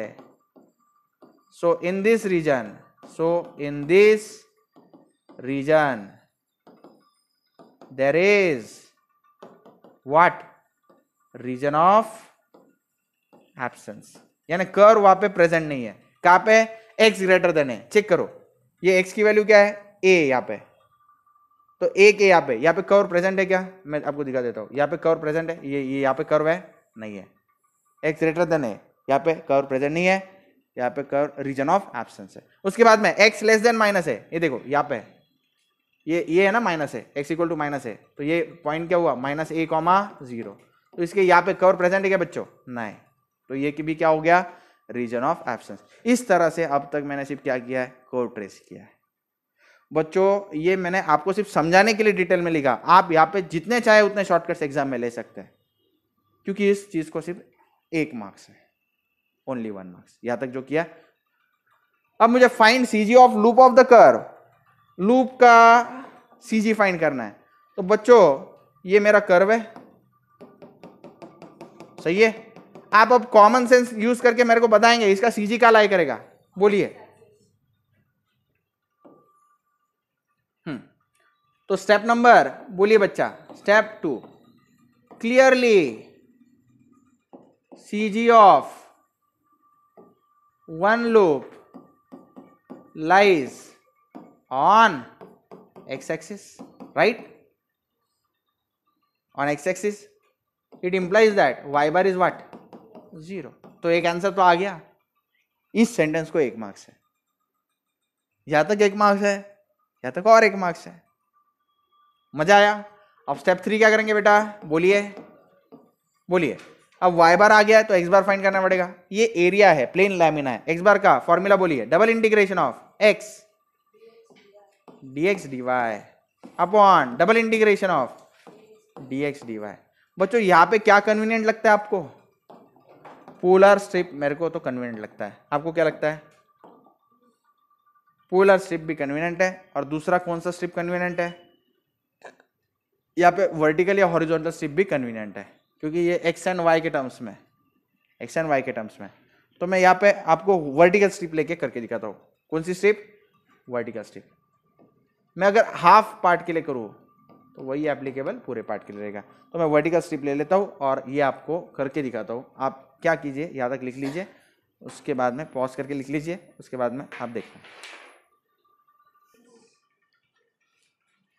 so in this region so in this region there is what region of absence यानी curve वहां पे present नहीं है कहां पे x greater than है check करो ये x की value क्या है a यहाँ पे तो ए के यहाँ पे यहाँ पे कर्व प्रेजेंट है क्या मैं आपको दिखा देता हूँ यहाँ पे कर्व प्रेजेंट है ये ये यहाँ पे कर्व है नहीं है एक्स ग्रेटर देन है यहाँ पे कर्व प्रेजेंट नहीं है यहाँ पे कर्व रीजन ऑफ एब्सेंस है उसके बाद में एक्स लेस देन माइनस है ये देखो यहाँ पे है ये ये है ना माइनस है एक्स इक्वल टू माइनस है तो ये पॉइंट क्या हुआ माइनस ए कॉमा जीरो तो इसके यहाँ पे कवर प्रेजेंट है क्या बच्चों नहीं तो ये भी क्या हो गया रीजन ऑफ एब्सेंस इस तरह से अब तक मैंने सिर्फ क्या किया है कोड ट्रेस किया है बच्चों ये मैंने आपको सिर्फ समझाने के लिए डिटेल में लिखा आप यहाँ पे जितने चाहे उतने शॉर्टकट्स एग्जाम में ले सकते हैं क्योंकि इस चीज़ को सिर्फ एक मार्क्स है ओनली वन मार्क्स यहाँ तक जो किया अब मुझे find CG of loop of the curve loop का सी जी फाइन करना है तो बच्चों ये मेरा कर्व है सही है आप अब कॉमन सेंस यूज करके मेरे को बताएंगे इसका सी जी का लाई करेगा बोलिए हम्म, तो स्टेप नंबर बोलिए बच्चा step two clearly C G of one loop lies on x axis right on x axis it implies that y bar is what zero तो एक आंसर तो आ गया इस सेंटेंस को एक मार्क्स है या तक एक मार्क्स है या तक और एक मार्क्स है मजा आया अब स्टेप थ्री क्या करेंगे बेटा बोलिए बोलिए अब वाई बार आ गया है तो एक्स बार फाइंड करना पड़ेगा ये एरिया है प्लेन लैमिना है एक्स बार का फॉर्मूला बोलिए double integration of x dx dy upon double integration of dx dy बच्चों यहाँ पे क्या कन्वीनियंट लगता है आपको पोलर स्ट्रिप मेरे को तो कन्वीनियंट लगता है आपको क्या लगता है पोलर स्ट्रिप भी कन्वीनियंट है और दूसरा कौन सा स्ट्रिप कन्वीनियंट है यहाँ पे वर्टिकल या हॉरिजॉन्टल स्ट्रिप भी कन्वीनियंट है क्योंकि ये एक्स एंड वाई के टर्म्स में एक्स एंड वाई के टर्म्स में तो मैं यहाँ पे आपको वर्टिकल स्ट्रिप लेके करके दिखाता हूँ कौन सी स्ट्रिप वर्टिकल स्ट्रिप मैं अगर हाफ पार्ट के लिए करूँ तो वही एप्लीकेबल पूरे पार्ट के लिए रहेगा तो मैं वर्टिकल स्ट्रिप ले लेता हूँ और ये आपको करके दिखाता हूँ आप क्या कीजिए यहाँ तक लिख लीजिए उसके बाद में पॉज करके लिख लीजिए उसके बाद में आप देखना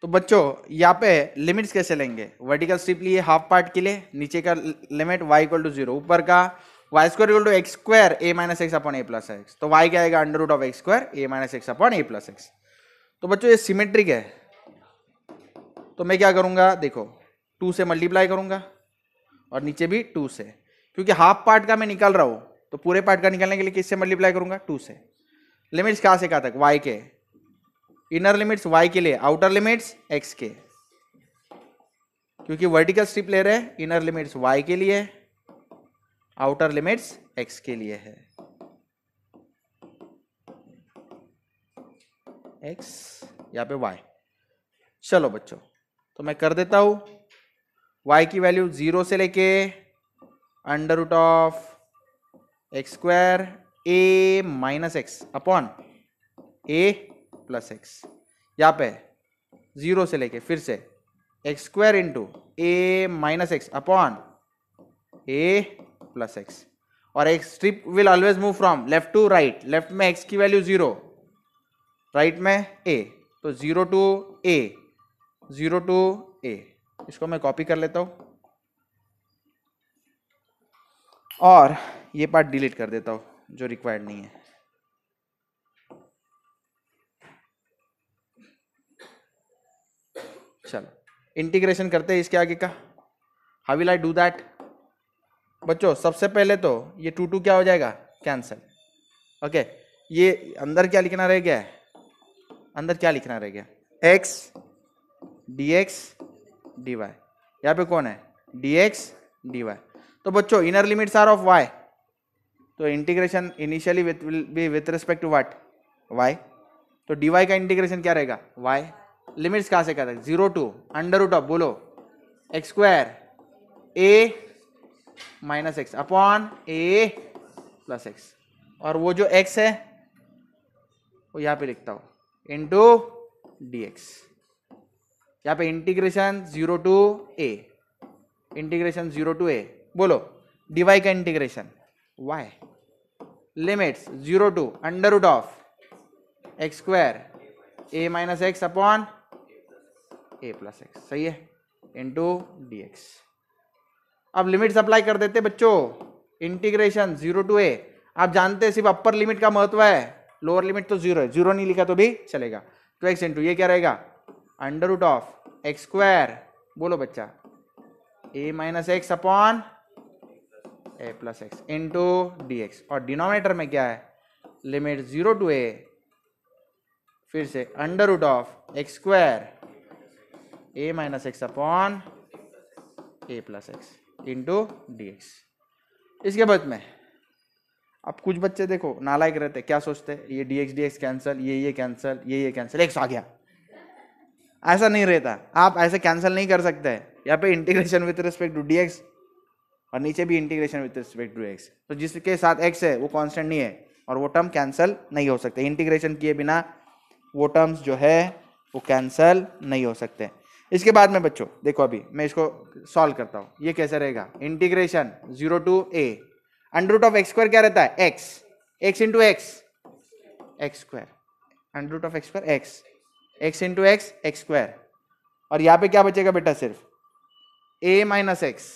तो बच्चों यहाँ पे लिमिट्स कैसे लेंगे वर्टिकल स्ट्रिप लिए हाफ पार्ट के लिए नीचे का limit y equal to zero ऊपर का y square equal to x square a minus x upon a plus x तो वाई क्या आएगा under root of x square a minus x upon a plus x तो बच्चों ये symmetric है तो मैं क्या करूँगा देखो टू से मल्टीप्लाई करूंगा और नीचे भी टू से क्योंकि हाफ पार्ट का मैं निकाल रहा हूँ तो पूरे पार्ट का निकालने के लिए किससे मल्टीप्लाई करूंगा टू से लिमिट्स कहाँ से कहाँ तक वाई के इनर लिमिट्स वाई के लिए आउटर लिमिट्स एक्स के क्योंकि वर्टिकल स्ट्रिप ले रहे हैं इनर लिमिट्स वाई के लिए आउटर लिमिट्स एक्स के लिए है एक्स यहाँ पे वाई चलो बच्चों तो मैं कर देता हूँ वाई की वैल्यू ज़ीरो से लेके under root of x square a minus x upon a plus x यहाँ पे ज़ीरो से लेके फिर से x square into a minus x upon a plus x और x strip will always move from left to right left में x की value zero right में ए तो zero to a zero to a इसको मैं copy कर लेता हूँ और ये पार्ट डिलीट कर देता हूँ जो रिक्वायर्ड नहीं है चलो इंटीग्रेशन करते हैं इसके आगे का how will I do that बच्चों सबसे पहले तो ये टू टू क्या हो जाएगा कैंसिल ओके okay, ये अंदर क्या लिखना रह गया है अंदर क्या लिखना रह गया x d x d y यहाँ पे कौन है डी एक्स डी वाई तो बच्चों inner limits are of y तो integration initially with will be with respect to what y तो डी वाई का इंटीग्रेशन क्या रहेगा वाई लिमिट्स कहाँ से क्या रहेगा zero to under root of बोलो x square a minus x upon a plus x और वो जो एक्स है वो यहाँ पे लिखता हूँ इंटू डी एक्स यहाँ पे integration zero to a integration zero to a बोलो डीवाई का integration y limits zero to under root of x square a minus x upon a plus x सही है इंटू डी एक्स अब limits apply कर देते बच्चों integration zero to ए आप जानते हैं सिर्फ अपर लिमिट का महत्व है लोअर लिमिट तो जीरो है जीरो नहीं लिखा तो भी चलेगा तो एक्स इंटू ये क्या रहेगा under root of x square बोलो बच्चा a minus x upon a plus x into d x और डिनोमिनेटर में क्या है लिमिट जीरो टू ए फिर से under root of x square a minus x upon a plus x into d x इसके बाद में अब कुछ बच्चे देखो नालायक रहते क्या सोचते हैं ये d x d x cancel ये ये कैंसिल ये ये कैंसिल एक्स आ गया ऐसा नहीं रहता आप ऐसे कैंसिल नहीं कर सकते यहाँ पे integration with respect to d x और नीचे भी integration with respect to x तो जिसके साथ एक्स है वो कॉन्स्टेंट नहीं है और वो टर्म कैंसिल नहीं हो सकते इंटीग्रेशन किए बिना वो टर्म्स जो है वो कैंसिल नहीं हो सकते इसके बाद में बच्चों देखो अभी मैं इसको सॉल्व करता हूँ ये कैसे रहेगा integration zero to a under root of x square क्या रहता है x x into x x square under root of x square x x into x x square और यहां पे क्या बचेगा बेटा सिर्फ a minus x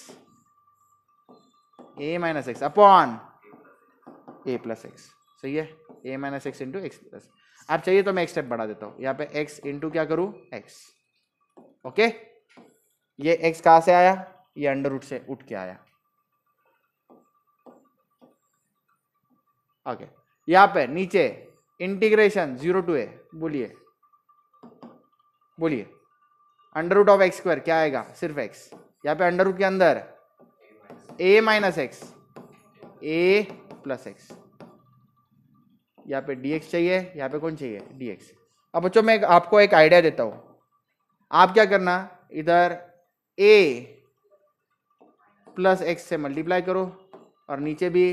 a minus x upon a plus x सही है a minus x into x plus आप चाहिए तो मैं एक स्टेप बढ़ा देता हूँ यहां पे एक्स इंटू क्या करूँ एक्स ओके ये एक्स कहाँ से आया ये अंडर रूट से उठ के आया ओके यहाँ पे नीचे इंटीग्रेशन जीरो टू ए बोलिए बोलिए under root of x square क्या आएगा सिर्फ एक्स यहाँ पे अंडर रूट के अंदर a minus x a plus x यहाँ पे डी एक्स चाहिए यहाँ पे कौन चाहिए डी एक्स अब बच्चों मैं आपको एक आइडिया देता हूँ आप क्या करना इधर ए प्लस एक्स से मल्टीप्लाई करो और नीचे भी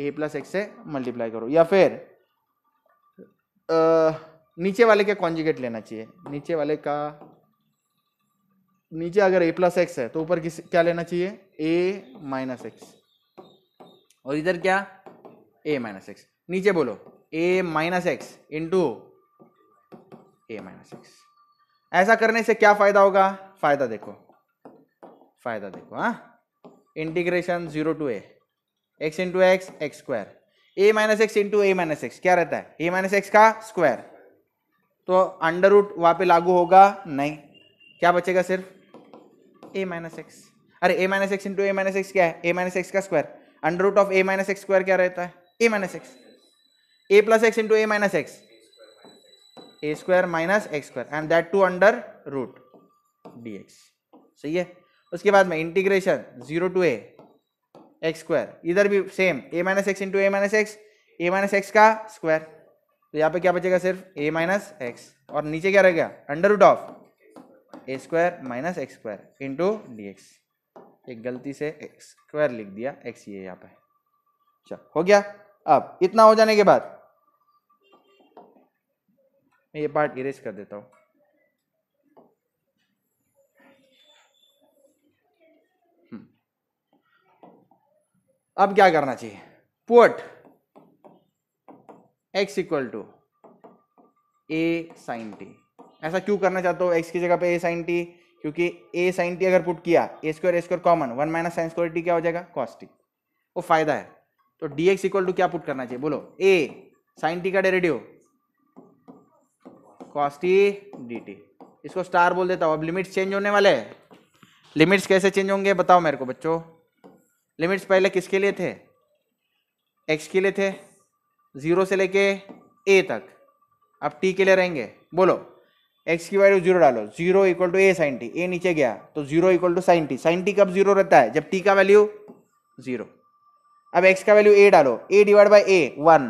ए प्लस एक्स से मल्टीप्लाई करो या फिर आ, नीचे वाले का कॉन्जिगेट लेना चाहिए नीचे वाले का नीचे अगर ए प्लस एक्स है तो ऊपर किस क्या लेना चाहिए ए माइनस एक्स और इधर क्या ए माइनस एक्स नीचे बोलो a minus x into a minus x ऐसा करने से क्या फायदा होगा फायदा देखो फायदा देखो हाँ integration zero to a x into x x square a minus x into a minus x क्या रहता है ए माइनस एक्स का स्क्वायर तो अंडर रूट वहां पे लागू होगा नहीं क्या बचेगा सिर्फ ए माइनस एक्स अरे a minus x into a minus x क्या है ए माइनस एक्स का square under root of a minus x square क्या रहता है a minus x a plus x into a minus x a square minus x square and that too under root d x सही है उसके बाद में integration zero to a x square इधर भी same a minus x into a minus x a minus x का square तो यहाँ पे क्या बचेगा सिर्फ ए माइनस एक्स और नीचे क्या रहेगा under root of a square minus x square into d x एक गलती से एक्स स्क्वायर लिख दिया एक्स ये यहाँ पे चल हो गया अब इतना हो जाने के बाद मैं ये पार्ट इरेज कर देता हूँ अब क्या करना चाहिए put x equal to a sine t ऐसा क्यों करना चाहते हो एक्स की जगह पे ए साइन टी क्योंकि ए साइन टी अगर पुट किया a square a square common one minus sine square t क्या हो जाएगा कॉस टी वो फायदा है तो डी एक्स इक्वल टू क्या पुट करना चाहिए बोलो ए साइन टी का derivative cos t d t इसको स्टार बोल देता हूँ अब लिमिट्स चेंज होने वाले हैं लिमिट्स कैसे चेंज होंगे बताओ मेरे को बच्चों लिमिट्स पहले किसके लिए थे एक्स के लिए थे ज़ीरो से लेके ए तक अब टी के लिए रहेंगे बोलो एक्स की वैल्यू जीरो डालो zero equal to a sine t a नीचे गया तो zero equal to sine t sine t कब जीरो रहता है जब टी का वैल्यू जीरो अब एक्स का वैल्यू ए डालो a divide by a one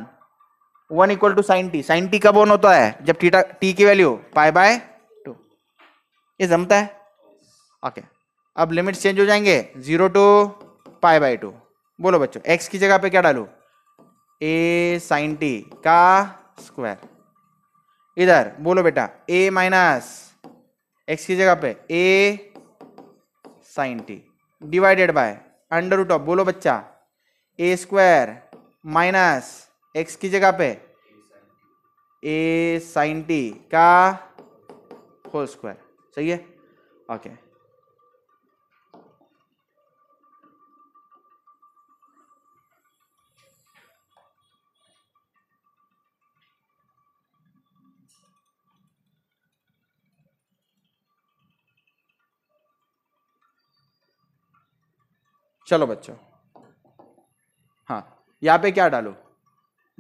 one equal to sine t sine t कब ऑन होता है जब टी टी की वैल्यू पाई बाय टू ये जमता है ओके अब लिमिट्स चेंज हो जाएंगे zero to pi by two बोलो बच्चों एक्स की जगह पे क्या डालू ए साइन टी का स्क्वायर इधर बोलो बेटा ए माइनस एक्स की जगह पे a sine t divided by under root of बोलो बच्चा ए स्क्वायर माइनस एक्स की जगह पे ए साइन टी का होल स्क्वायर सही है ओके चलो बच्चों हाँ यहाँ पे क्या डालो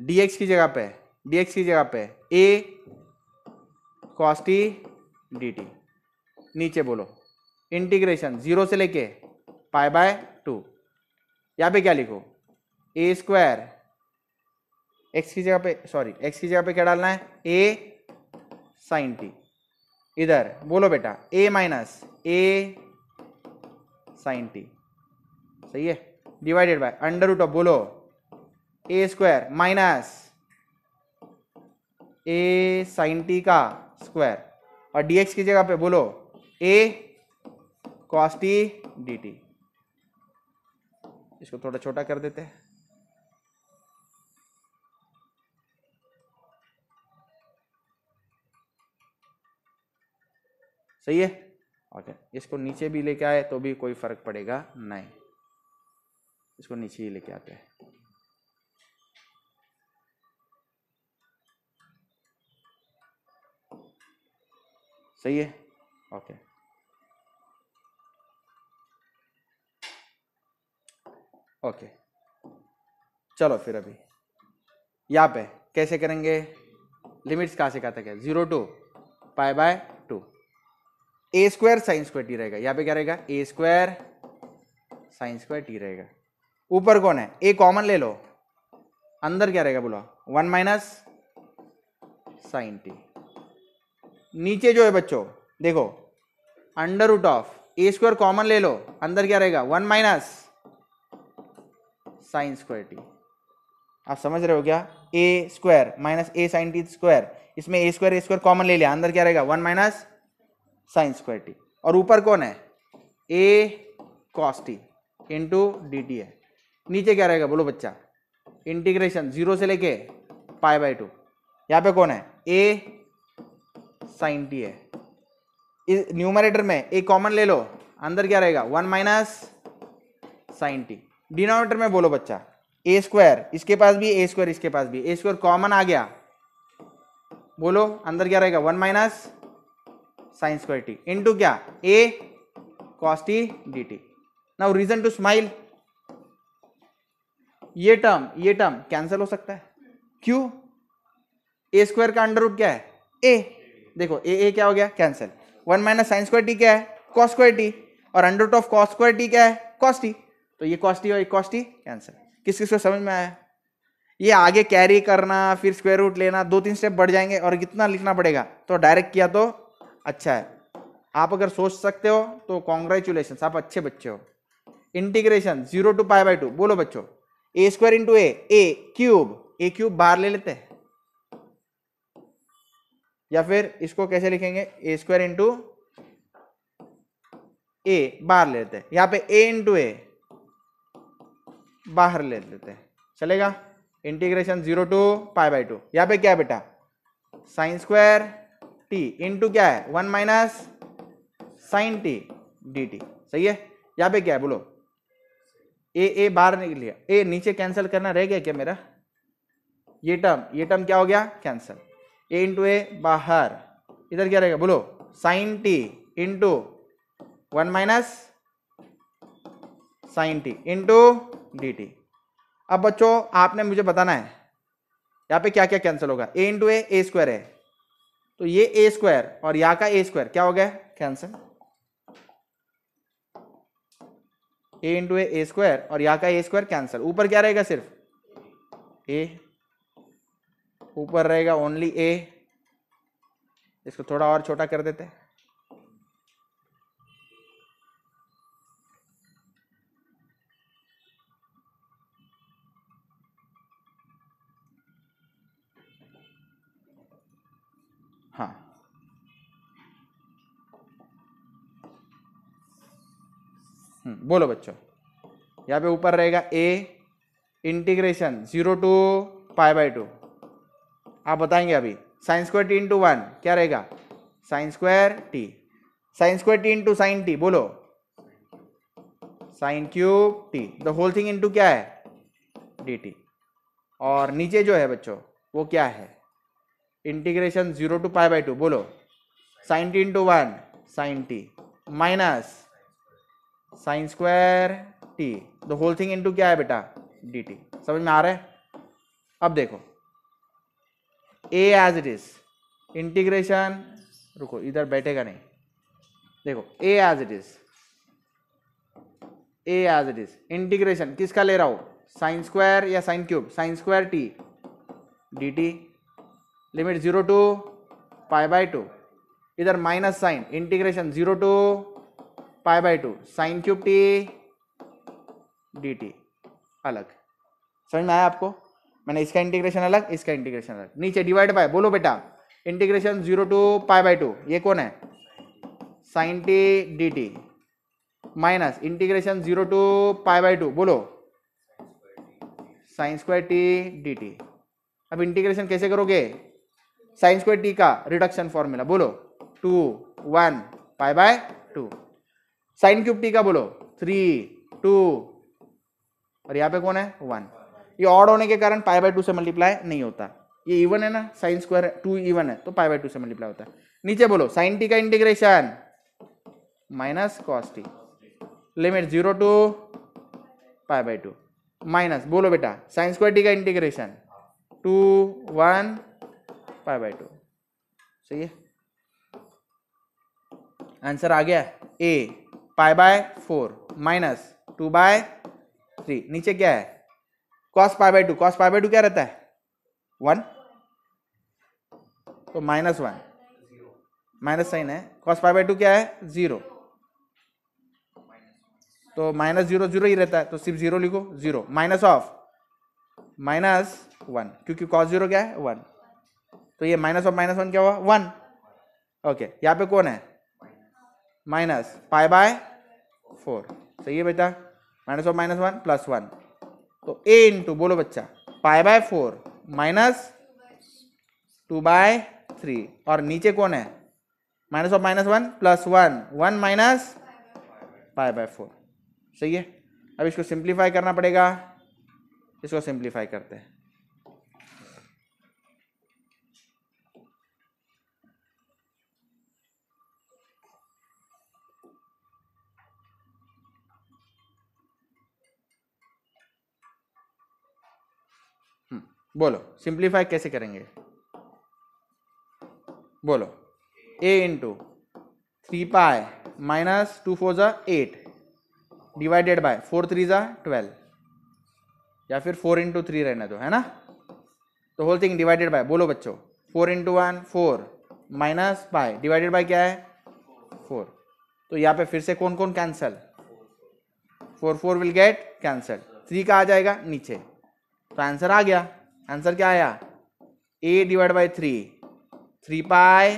dx की जगह पे dx की जगह पे a कॉस्टी dt नीचे बोलो इंटीग्रेशन जीरो से लेके पाई बाय टू यहाँ पे क्या लिखो ए स्क्वायर एक्स की जगह पे सॉरी एक्स की जगह पे क्या डालना है ए साइन टी इधर बोलो बेटा a minus a sine t सही है divided by under root of बोलो a square minus a sine t का स्क्वायर और डीएक्स की जगह पे बोलो a cos t d t इसको थोड़ा छोटा कर देते हैं सही है ओके इसको नीचे भी लेके आए तो भी कोई फर्क पड़ेगा नहीं इसको नीचे ही लेके आते हैं सही है ओके ओके चलो फिर अभी यहाँ पे कैसे करेंगे लिमिट्स कहाँ से कहा तक है zero to pi by two a square sine square t रहेगा यहाँ पे क्या रहेगा a square sine square t रहेगा ऊपर कौन है ए कॉमन ले लो अंदर क्या रहेगा बोलो वन माइनस साइन टी नीचे जो है बच्चों देखो under root of a square common ले लो अंदर क्या रहेगा one minus sine square t आप समझ रहे हो क्या a square minus a sine t square इसमें a square a square common ले लिया अंदर क्या रहेगा one minus sine square t और ऊपर कौन है a cos t into d t है नीचे क्या रहेगा बोलो बच्चा इंटीग्रेशन जीरो से लेके पाई बाई टू यहाँ पे कौन है ए साइन टी है इस न्यूमरेटर में ए कॉमन ले लो अंदर क्या रहेगा one minus sine t denominator में बोलो बच्चा ए स्क्वायर इसके पास भी ए स्क्वायर इसके पास भी ए स्क्वायर कॉमन आ गया बोलो अंदर क्या रहेगा one minus sine square t into क्या a cos t d t now reason to smile ये टर्म ये टर्म कैंसिल हो सकता है क्यों ए स्क्वायर का अंडर रूट क्या है ए देखो ए ए क्या हो गया cancel one minus sine square t क्या है कॉस स्क्वायर टी और under root of cos square t क्या है कॉस टी तो ये कॉस टी और ये कॉस टी कैंसिल किस किस को समझ में आया ये आगे कैरी करना फिर स्क्वायर रूट लेना दो तीन स्टेप बढ़ जाएंगे और कितना लिखना पड़ेगा तो डायरेक्ट किया तो अच्छा है आप अगर सोच सकते हो तो कॉन्ग्रेचुलेशन आप अच्छे बच्चे हो integration zero to pi by two बोलो बच्चों a square into a a cube a cube बाहर ले लेते हैं या फिर इसको कैसे लिखेंगे ए स्क्वायर इंटू ए बाहर लेते हैं यहां पे ए इंटू ए बाहर ले लेते हैं चलेगा integration zero to pi by two यहां पे क्या है बेटा साइन स्क्वायर टी इंटू क्या है one minus sine t d t सही है यहां पे क्या है बोलो ए ए बाहर निकल गया ए नीचे कैंसिल करना रह गया क्या मेरा ये टर्म ये टर्म क्या हो गया कैंसिल ए इंटू ए बाहर इधर क्या रहेगा बोलो sine t into one minus sine t into d t अब बच्चों आपने मुझे बताना है यहाँ पे क्या क्या कैंसिल होगा ए इंटू ए ए स्क्वायर है तो ये ए स्क्वायर और यहाँ का ए स्क्वायर क्या हो गया cancel a into a a square और यहाँ का ए स्क्वायर कैंसिल ऊपर क्या रहेगा सिर्फ ए ऊपर रहेगा ओनली ए इसको थोड़ा और छोटा कर देते हैं हम्म, बोलो बच्चों यहाँ पे ऊपर रहेगा a integration zero to pi by two आप बताएंगे अभी sine square t into one क्या रहेगा sine square t sine square t into sine t बोलो sine cube t the whole thing into क्या है डी टी और नीचे जो है बच्चों वो क्या है integration zero to pi by two बोलो sine t into one sine t minus sine square t the whole thing into क्या है बेटा डी टी समझ में आ रहा है अब देखो a as it is integration रुको इधर बैठेगा नहीं देखो a as it is a as it is integration किसका ले रहा हो साइन स्क्वायर या sine cube sine square t d t limit zero to pi by two इधर minus sine integration zero to pi by two sine cube t d t अलग समझ में आया आपको मैंने इसका इंटीग्रेशन अलग इसका इंटीग्रेशन अलग नीचे डिवाइड बाय बोलो बेटा integration zero to pi by two ये कौन है sine t d t minus integration zero to pi by two बोलो sine square t d t अब इंटीग्रेशन कैसे करोगे साइन स्क्वायर टी का रिडक्शन फॉर्मूला बोलो two one pi by two sine cube t का बोलो थ्री टू और यहाँ पे कौन है वन ये ऑड होने के कारण पाई बाई टू से मल्टीप्लाई नहीं होता ये इवन है ना साइन स्क्वायर टू इवन है तो पाई बाई टू से मल्टीप्लाई होता है नीचे बोलो साइन टी का integration minus cos t limit zero to pi by two minus बोलो बेटा साइन स्क्वायर टी का integration two one pi by two सही है आंसर आ गया a pi by four minus two by three नीचे क्या है cos pi by two cos pi by two क्या रहता है वन तो माइनस वन माइनस साइन है कॉस पाई बाय टू क्या है जीरो तो माइनस जीरो जीरो ही रहता है तो सिर्फ जीरो लिखो zero minus of minus one क्योंकि कॉस जीरो क्या है वन तो ये माइनस ऑफ माइनस वन क्या हुआ वन ओके यहाँ पे कौन है माइनस पाई बाय फोर सही है बेटा minus of minus one plus one तो ए इंटू बोलो बच्चा pi by four minus two by three और नीचे कौन है minus of minus one plus one one minus pi by four सही है अब इसको सिंप्लीफाई करना पड़ेगा इसको सिंप्लीफाई करते हैं बोलो सिंप्लीफाई कैसे करेंगे बोलो a into three pi minus two four ज़ा eight divided by four three ज़ा ट्वेल्व या फिर फोर इंटू थ्री रहने दो है ना तो होल थिंग डिवाइडेड बाय बोलो बच्चों four into one four minus pi divided by क्या है फोर तो यहाँ पे फिर से कौन कौन cancel four four will get cancel three का आ जाएगा नीचे तो आंसर आ गया आंसर क्या आया a divide by three three pi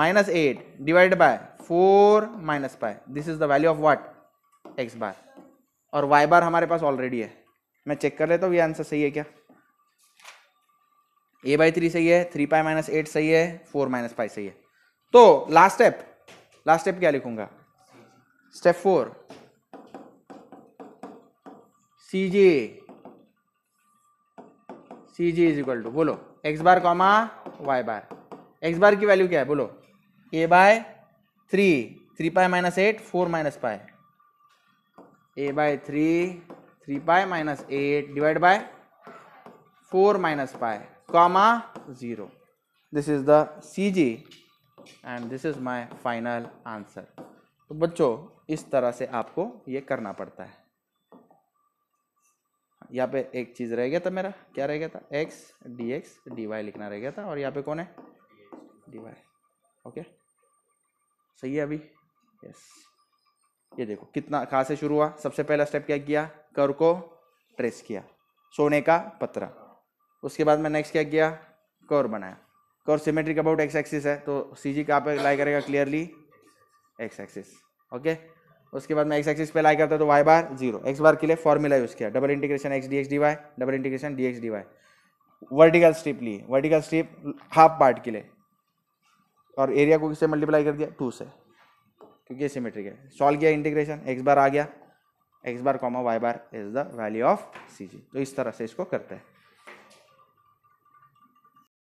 minus eight divide by four minus pi this is the value of what x bar और वाई बार हमारे पास ऑलरेडी है मैं चेक कर लेता हूँ ये आंसर सही है क्या ए बाई थ्री सही है थ्री पाई माइनस एट सही है फोर माइनस फाइव सही है तो लास्ट स्टेप लास्ट स्टेप क्या लिखूंगा step four C G C G is equal to बोलो x bar comma y bar x bar की वैल्यू क्या है बोलो a by three three pi minus eight four minus pi a by three three pi minus eight divide by four minus pi comma zero this is the C G and this is my final answer तो बच्चों इस तरह से आपको ये करना पड़ता है यहाँ पे एक चीज़ रह गया था मेरा क्या रह गया था x d x d y लिखना रह गया था और यहाँ पे कौन है डी वाई ओके सही है अभी यस ये देखो कितना कहाँ से शुरू हुआ सबसे पहला स्टेप क्या किया कर को ट्रेस किया सोने का पत्रा उसके बाद में नेक्स्ट क्या किया कर बनाया कर सिमेट्रिक अबाउट एक्स एक्सिस है तो सी जी कहाँ पर लाई करेगा क्लियरली एक्स एक्सिस ओके उसके बाद मैं एक्स एक्सिस पे लाई करता तो y bar zero x bar के लिए फॉर्मूला यूज़ किया double integration x d x d y double integration d x d y vertical strip ली वर्टिकल स्ट्रिप हाफ पार्ट के लिए और एरिया को किससे मल्टीप्लाई कर दिया टू से क्योंकि ये सिमेट्रिक है सॉल्व किया इंटीग्रेशन एक्स बार आ गया x bar comma y bar is the value of C G तो इस तरह से इसको करते हैं